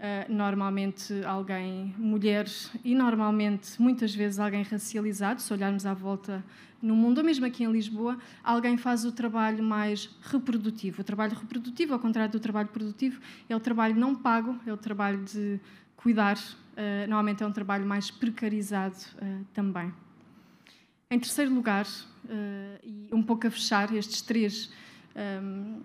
F: eh, normalmente alguém, mulheres e normalmente muitas vezes alguém racializado, se olharmos à volta no mundo, ou mesmo aqui em Lisboa, alguém faz o trabalho mais reprodutivo. O trabalho reprodutivo, ao contrário do trabalho produtivo, é o trabalho não pago, é o trabalho de cuidar, uh, normalmente é um trabalho mais precarizado uh, também. Em terceiro lugar, e um pouco a fechar estes três um, ehm,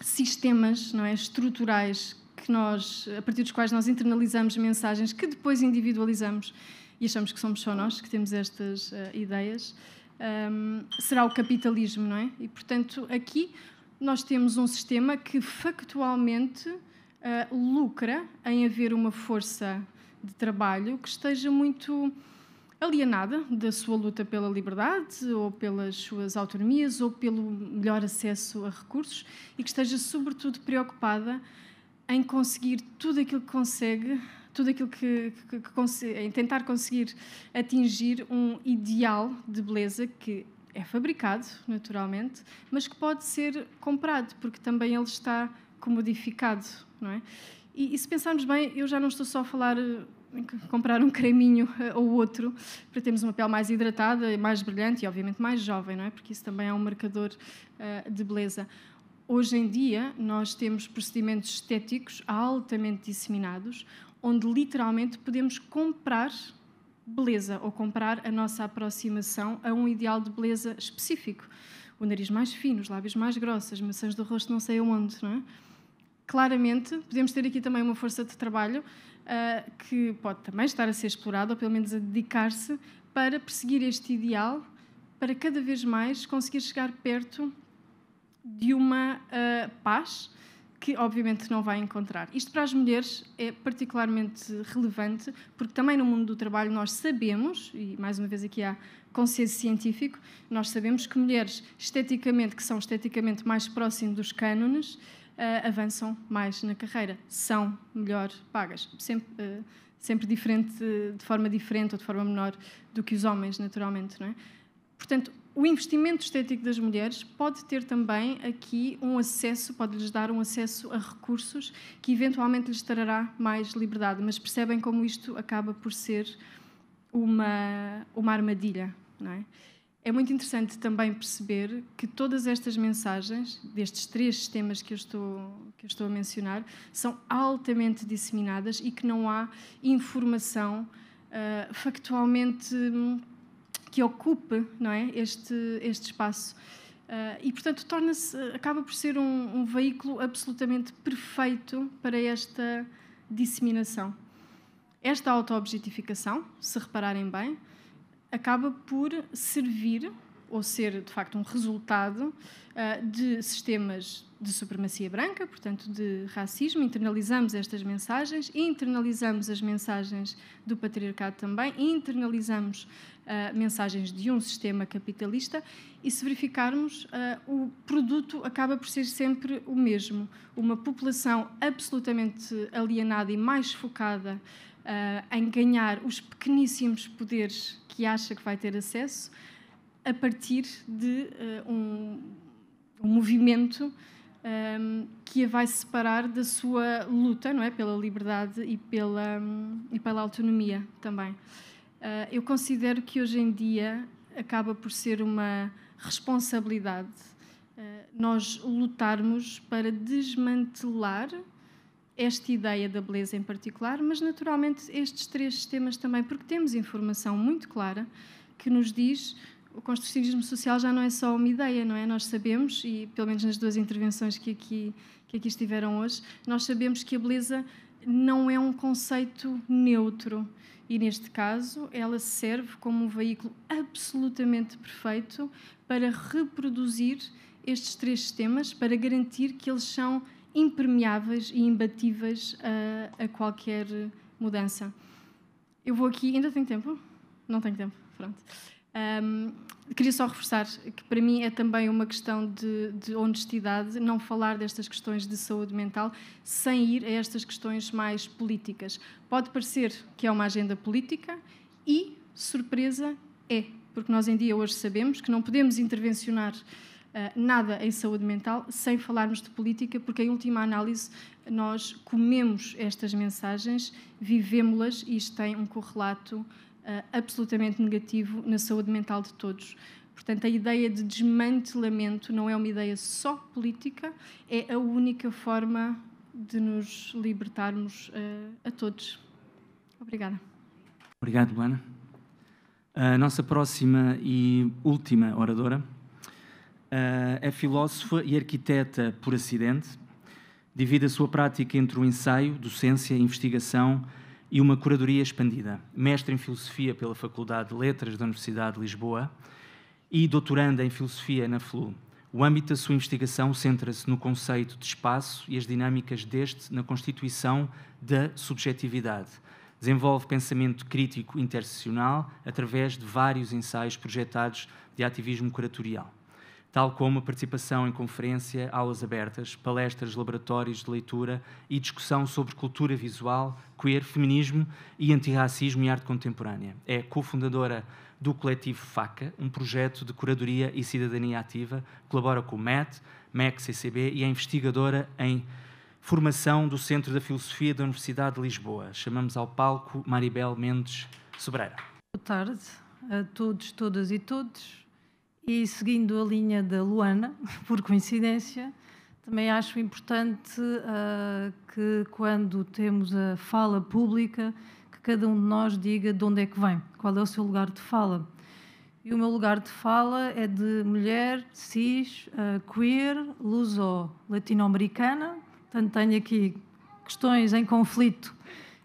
F: sistemas não é, estruturais que nós, a partir dos quais nós internalizamos mensagens que depois individualizamos e achamos que somos só nós que temos estas uh, ideias, um, ehm, será o capitalismo, não é? E, portanto, aqui nós temos um sistema que factualmente uh, lucra em haver uma força de trabalho que esteja muito alienada da sua luta pela liberdade ou pelas suas autonomias ou pelo melhor acesso a recursos e que esteja sobretudo preocupada em conseguir tudo aquilo que consegue, tudo aquilo que, que, que consegue, em tentar conseguir atingir um ideal de beleza que é fabricado, naturalmente, mas que pode ser comprado, porque também ele está comodificado, não é? E, e se pensarmos bem, eu já não estou só a falar em comprar um creminho eh, ou outro para termos uma pele mais hidratada, mais brilhante e obviamente mais jovem, não é? Porque isso também é um marcador uh, de beleza Hoje em dia, nós temos procedimentos estéticos altamente disseminados, onde literalmente podemos comprar beleza ou comprar a nossa aproximação a um ideal de beleza específico. O nariz mais fino, os lábios mais grossos, maçãs do rosto não sei aonde, não é? Claramente, podemos ter aqui também uma força de trabalho uh, que pode também estar a ser explorada, ou pelo menos a dedicar-se para perseguir este ideal, para cada vez mais conseguir chegar perto de uma uh, paz que obviamente não vai encontrar. Isto para as mulheres é particularmente relevante, porque também no mundo do trabalho nós sabemos, e mais uma vez aqui há consenso científico, nós sabemos que mulheres esteticamente, que são esteticamente mais próximas dos cânones, uh, avançam mais na carreira, são melhor pagas. Sempre, uh, sempre diferente, de forma diferente ou de forma menor do que os homens, naturalmente. Não é? Portanto, o investimento estético das mulheres pode ter também aqui um acesso, pode lhes dar um acesso a recursos que eventualmente lhes trará mais liberdade, mas percebem como isto acaba por ser uma, uma armadilha, não é? É muito interessante também perceber que todas estas mensagens, destes três sistemas que eu estou, que eu estou a mencionar, são altamente disseminadas e que não há informação uh, factualmente que ocupe não é, este, este espaço. Uh, e, portanto, torna-se, acaba por ser um, um, veículo absolutamente perfeito para esta disseminação. Esta autoobjetificação, se repararem bem, acaba por servir, ou ser de facto um resultado, uh, de sistemas de supremacia branca, portanto de racismo. Internalizamos estas mensagens, internalizamos as mensagens do patriarcado também, internalizamos mensagens de um sistema capitalista, e se verificarmos, uh, o produto acaba por ser sempre o mesmo. Uma população absolutamente alienada e mais focada uh, em ganhar os pequeníssimos poderes que acha que vai ter acesso, a partir de um, um, movimento. Um, que a vai separar da sua luta, não é, pela liberdade e pela, um, e pela autonomia também. Uh, eu considero que hoje em dia acaba por ser uma responsabilidade uh, nós lutarmos para desmantelar esta ideia da beleza em particular, mas naturalmente estes três sistemas também, porque temos informação muito clara que nos diz o construtivismo social já não é só uma ideia, não é? Nós sabemos, e pelo menos nas duas intervenções que aqui, que aqui estiveram hoje, nós sabemos que a beleza não é um conceito neutro e, neste caso, ela serve como um veículo absolutamente perfeito para reproduzir estes três sistemas, para garantir que eles são impermeáveis e imbatíveis a, a qualquer mudança. Eu vou aqui. Ainda tenho tempo? Não tenho tempo. Pronto. Um, queria só reforçar que para mim é também uma questão de, de, honestidade não falar destas questões de saúde mental sem ir a estas questões mais políticas. Pode parecer que é uma agenda política e, surpresa, é, porque nós em dia hoje sabemos que não podemos intervencionar uh, nada em saúde mental sem falarmos de política, porque em última análise nós comemos estas mensagens, vivemos-las e isto tem um correlato ah, absolutamente negativo na saúde mental de todos. Portanto, a ideia de desmantelamento não é uma ideia só política, é a única forma de nos libertarmos uh, a todos. Obrigada.
A: Obrigado, Luana. A nossa próxima e última oradora uh, é filósofa e arquiteta por acidente. Divide a sua prática entre o ensaio, docência, investigação, e uma curadoria expandida, mestre em Filosofia pela Faculdade de Letras da Universidade de Lisboa e doutoranda em Filosofia na FLU. O âmbito da sua investigação centra-se no conceito de espaço e as dinâmicas deste na constituição da subjetividade. Desenvolve pensamento crítico interseccional através de vários ensaios projetados de ativismo curatorial tal como a participação em conferência, aulas abertas, palestras, laboratórios de leitura e discussão sobre cultura visual, queer, feminismo e antirracismo e arte contemporânea. É cofundadora do coletivo FACA, um projeto de curadoria e cidadania ativa, colabora com o MET, MEC, CCB e é investigadora em formação do Centro da Filosofia da Universidade de Lisboa. Chamamos ao palco Maribel Mendes Sobreira.
B: Boa tarde a todos, todas e todos. E seguindo a linha da Luana, por coincidência, também acho importante uh, que quando temos a fala pública, que cada um de nós diga de onde é que vem, qual é o seu lugar de fala. E o meu lugar de fala é de mulher, cis, uh, queer, luso-latino-americana. Portanto, tenho aqui questões em conflito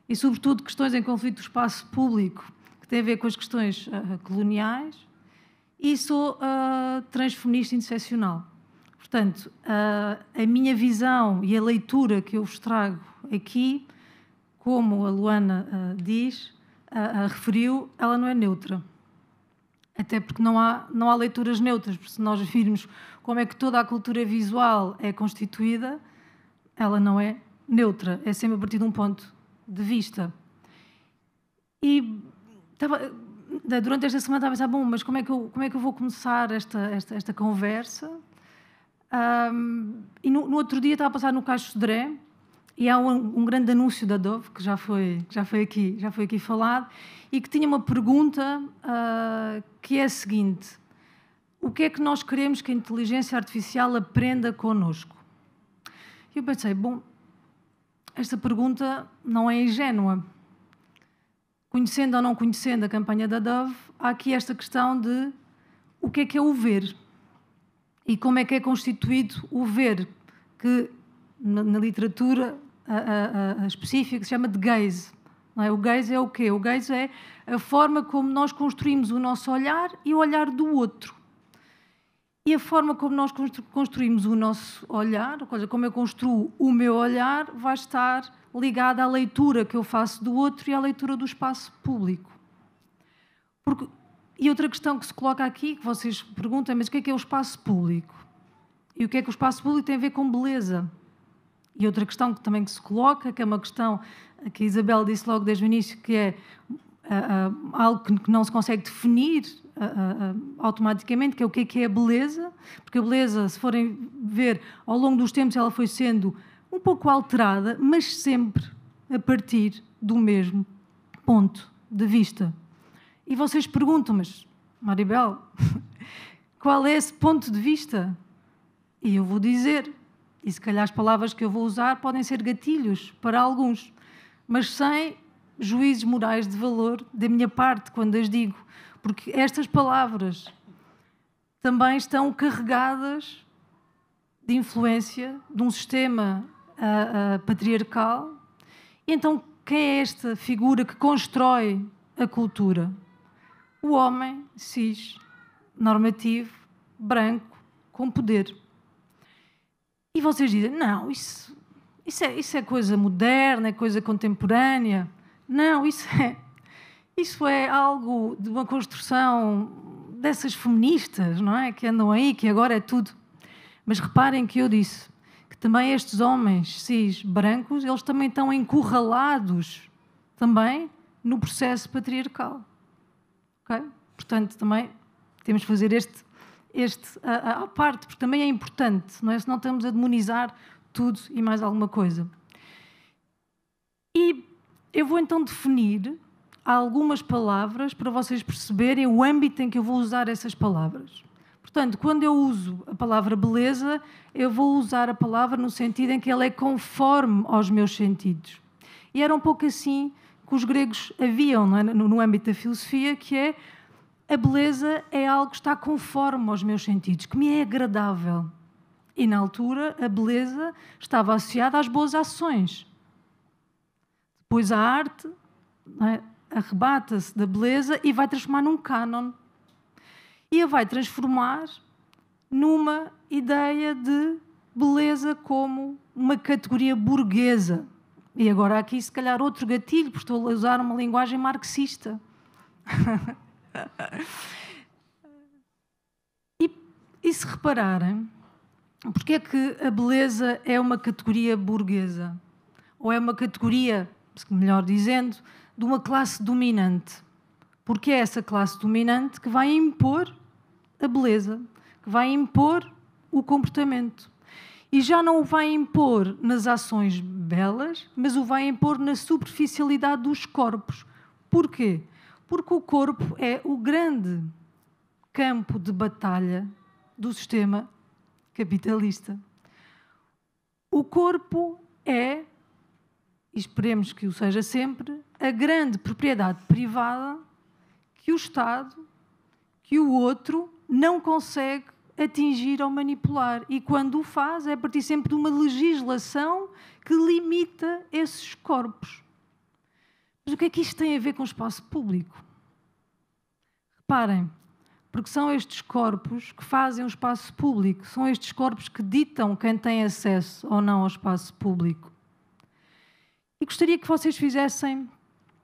B: e, sobretudo, questões em conflito do espaço público, que têm a ver com as questões uh, coloniais, e sou uh, transfeminista interseccional. Portanto, uh, a minha visão e a leitura que eu vos trago aqui, como a Luana uh, diz, referiu, ela não é neutra. Até porque não há, não há leituras neutras, porque se nós virmos como é que toda a cultura visual é constituída, ela não é neutra, é sempre a partir de um ponto de vista. E estava, durante esta semana estava a pensar, bom, mas como é que eu, como é que eu vou começar esta, esta, esta conversa? Um, e no, no, outro dia estava a passar no Caixo Sodré e há um, um, grande anúncio da Dove, que já foi, já foi, aqui, já foi aqui falado, e que tinha uma pergunta uh, que é a seguinte. O que é que nós queremos que a inteligência artificial aprenda connosco? E eu pensei, bom, esta pergunta não é ingênua conhecendo ou não conhecendo a campanha da Dove, há aqui esta questão de o que é que é o ver e como é que é constituído o ver, que na, na literatura a, a, a específica se chama de gaze. É? O gaze é o quê? O gaze é a forma como nós construímos o nosso olhar e o olhar do outro. E a forma como nós construímos o nosso olhar, ou seja, como eu construo o meu olhar, vai estar ligada à leitura que eu faço do outro e à leitura do espaço público. Porque, e outra questão que se coloca aqui, que vocês perguntam, mas o que é que é o espaço público? E o que é que o espaço público tem a ver com beleza? E outra questão que também que se coloca, que é uma questão que a Isabel disse logo desde o início, que é uh, uh, algo que não se consegue definir uh, automaticamente, que é o que é que é a beleza, porque a beleza, se forem ver, ao longo dos tempos ela foi sendo um pouco alterada, mas sempre a partir do mesmo ponto de vista. E vocês perguntam, mas Maribel, qual é esse ponto de vista? E eu vou dizer, e se calhar as palavras que eu vou usar podem ser gatilhos para alguns, mas sem juízes morais de valor da minha parte quando as digo, porque estas palavras também estão carregadas de influência de um sistema uh, patriarcal. E então, quem é esta figura que constrói a cultura? O homem cis, normativo, branco, com poder. E vocês dizem: não, isso, isso, é, isso é coisa moderna, é coisa contemporânea. Não, isso é, isso é algo de uma construção dessas feministas, não é? Que andam aí, que agora é tudo. Mas reparem que eu disse: que também estes homens cis brancos, eles também estão encurralados também no processo patriarcal. Okay? Portanto, também temos que fazer este, este à, à parte, porque também é importante, não é? Senão estamos a demonizar tudo e mais alguma coisa. E eu vou então definir algumas palavras para vocês perceberem o âmbito em que eu vou usar essas palavras. Portanto, quando eu uso a palavra beleza, eu vou usar a palavra no sentido em que ela é conforme aos meus sentidos. E era um pouco assim que os gregos haviam é? no, no âmbito da filosofia, que é a beleza é algo que está conforme aos meus sentidos, que me é agradável. E na altura, a beleza estava associada às boas ações. Depois a arte é? arrebata-se da beleza e vai transformar num cânon e a vai transformar numa ideia de beleza como uma categoria burguesa. E agora aqui, se calhar, outro gatilho, porque estou a usar uma linguagem marxista. e, e se repararem, porque é que a beleza é uma categoria burguesa? Ou é uma categoria, melhor dizendo, de uma classe dominante? Porque é essa classe dominante que vai impor a beleza, que vai impor o comportamento. E já não o vai impor nas ações belas, mas o vai impor na superficialidade dos corpos. Porquê? Porque o corpo é o grande campo de batalha do sistema capitalista. O corpo é, e esperemos que o seja sempre, a grande propriedade privada que o Estado, que o outro, não consegue atingir ou manipular. E quando o faz, é a partir sempre de uma legislação que limita esses corpos. Mas o que é que isto tem a ver com o espaço público? Reparem, porque são estes corpos que fazem o espaço público, são estes corpos que ditam quem tem acesso ou não ao espaço público. E gostaria que vocês fizessem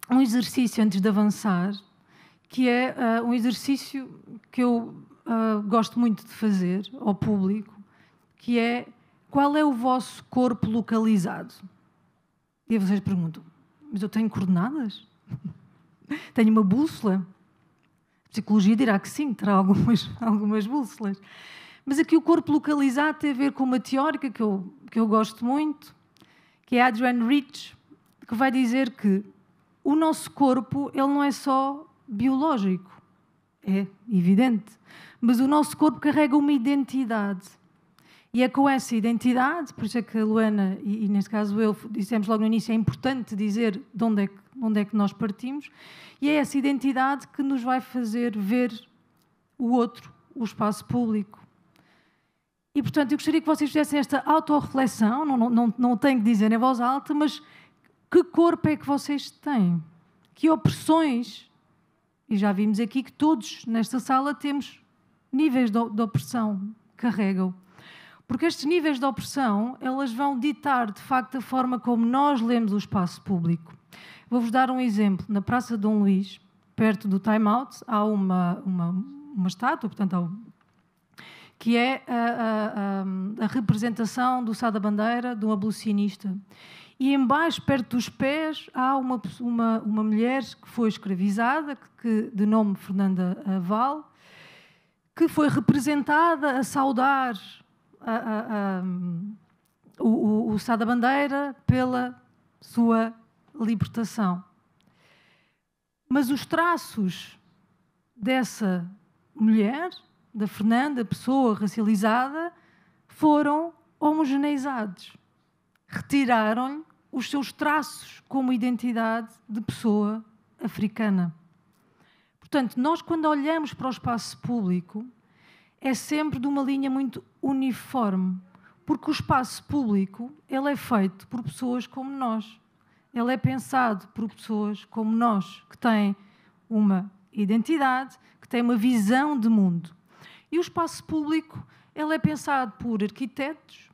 B: um exercício antes de avançar, que é uh, um exercício que eu uh, gosto muito de fazer ao público, que é qual é o vosso corpo localizado? E vocês perguntam, mas eu tenho coordenadas? tenho uma bússola? A psicologia dirá que sim, terá algumas, algumas bússolas. Mas aqui o corpo localizado tem a ver com uma teórica que eu, que eu gosto muito, que é Adrian Rich, que vai dizer que o nosso corpo ele não é só biológico. É evidente. Mas o nosso corpo carrega uma identidade. E é com essa identidade, por isso é que a Luana, e, e neste caso eu, dissemos logo no início, é importante dizer de onde é que, onde é que nós partimos, e é essa identidade que nos vai fazer ver o outro, o espaço público. E, portanto, eu gostaria que vocês fizessem esta autorreflexão, não, não, não tenho que dizer em voz alta, mas que corpo é que vocês têm? Que opressões e já vimos aqui que todos nesta sala temos níveis de, de opressão, carregam. Porque estes níveis de opressão, elas vão ditar, de facto, a forma como nós lemos o espaço público. Vou-vos dar um exemplo. Na Praça Dom Luís, perto do Time Out, há uma, uma, uma estátua, portanto, que é a, a, a, a representação do Sá da Bandeira, de um abolicionista. E embaixo, perto dos pés, há uma, uma, uma mulher que foi escravizada, que, de nome Fernanda Val, que foi representada a saudar a, a, a, o, o, o Sá da Bandeira pela sua libertação. Mas os traços dessa mulher, da Fernanda, pessoa racializada, foram homogeneizados. Retiraram-lhe os seus traços como identidade de pessoa africana. Portanto, nós, quando olhamos para o espaço público, é sempre de uma linha muito uniforme, porque o espaço público ele é feito por pessoas como nós. Ele é pensado por pessoas como nós, que têm uma identidade, que têm uma visão de mundo. E o espaço público ele é pensado por arquitetos,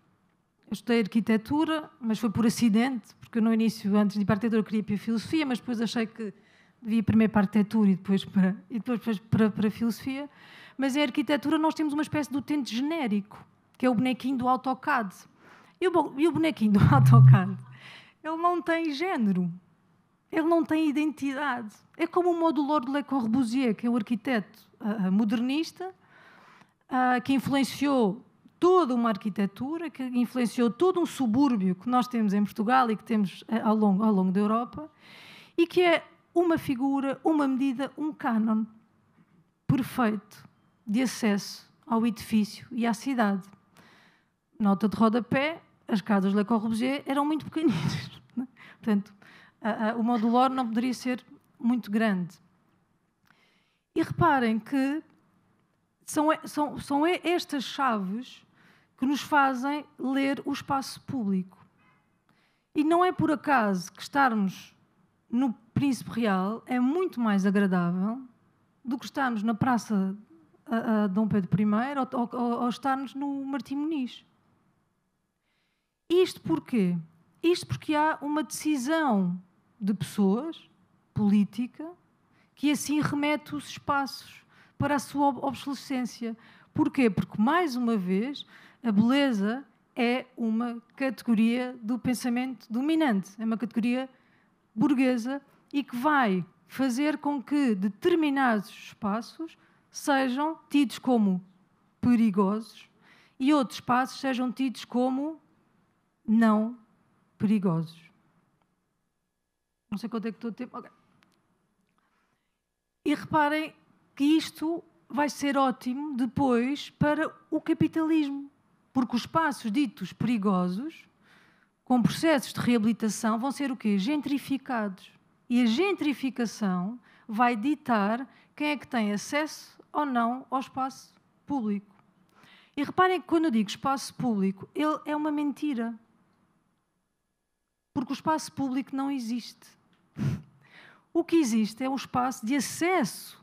B: estudei arquitetura, mas foi por acidente, porque no início, antes de ir para a arquitetura, queria ir para a filosofia, mas depois achei que devia primeiro para a arquitetura e depois para, e depois para, para, a filosofia. Mas em arquitetura nós temos uma espécie de utente genérico, que é o bonequinho do AutoCAD. E o, e o bonequinho do AutoCAD, ele não tem género, ele não tem identidade. É como o modulador de Le Corbusier, que é o arquiteto uh, modernista, uh, que influenciou toda uma arquitetura que influenciou todo um subúrbio que nós temos em Portugal e que temos eh, ao longo, ao longo da Europa, e que é uma figura, uma medida, um cânon perfeito de acesso ao edifício e à cidade. Nota de rodapé, as casas Le Corbusier eram muito pequeninas. Né? Portanto, a, a, o modular não poderia ser muito grande. E reparem que são, é, são, são é, estas chaves que nos fazem ler o espaço público. E não é por acaso que estarmos no Príncipe Real é muito mais agradável do que estarmos na Praça a, a Dom Pedro I ou, ou, ou estarmos no Martim Muniz. Isto porquê? Isto porque há uma decisão de pessoas, política, que assim remete os espaços para a sua obsolescência. Porquê? Porque, mais uma vez, a beleza é uma categoria do pensamento dominante, é uma categoria burguesa e que vai fazer com que determinados espaços sejam tidos como perigosos e outros espaços sejam tidos como não perigosos. Não sei quanto é que estou a tempo. Okay. E reparem que isto vai ser ótimo depois para o capitalismo. Porque os espaços ditos perigosos, com processos de reabilitação, vão ser o quê? Gentrificados. E a gentrificação vai ditar quem é que tem acesso ou não ao espaço público. E reparem que quando eu digo espaço público, ele é uma mentira. Porque o espaço público não existe. O que existe é um espaço de acesso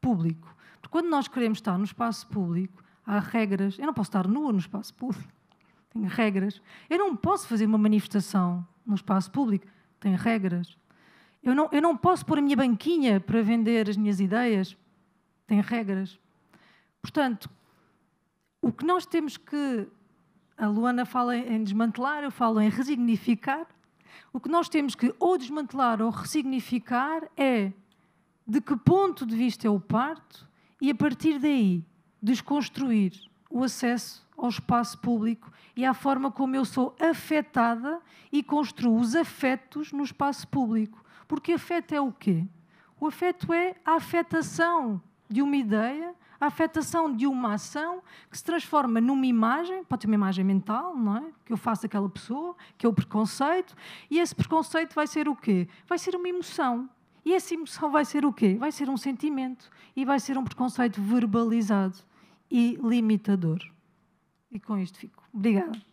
B: público. Porque quando nós queremos estar no espaço público, há regras. Eu não posso estar nua no espaço público, tem regras. Eu não posso fazer uma manifestação no espaço público, tem regras. Eu não, eu não posso pôr a minha banquinha para vender as minhas ideias, tem regras. Portanto, o que nós temos que. A Luana fala em desmantelar, eu falo em resignificar. O que nós temos que ou desmantelar ou ressignificar é de que ponto de vista eu parto e a partir daí desconstruir o acesso ao espaço público e à forma como eu sou afetada e construo os afetos no espaço público. Porque afeto é o quê? O afeto é a afetação de uma ideia, a afetação de uma ação que se transforma numa imagem, pode ser uma imagem mental, não é? Que eu faço aquela pessoa, que é o preconceito, e esse preconceito vai ser o quê? Vai ser uma emoção. E é essa emoção vai ser o quê? Vai ser um sentimento e vai ser um preconceito verbalizado e limitador. E com isto fico. Obrigada.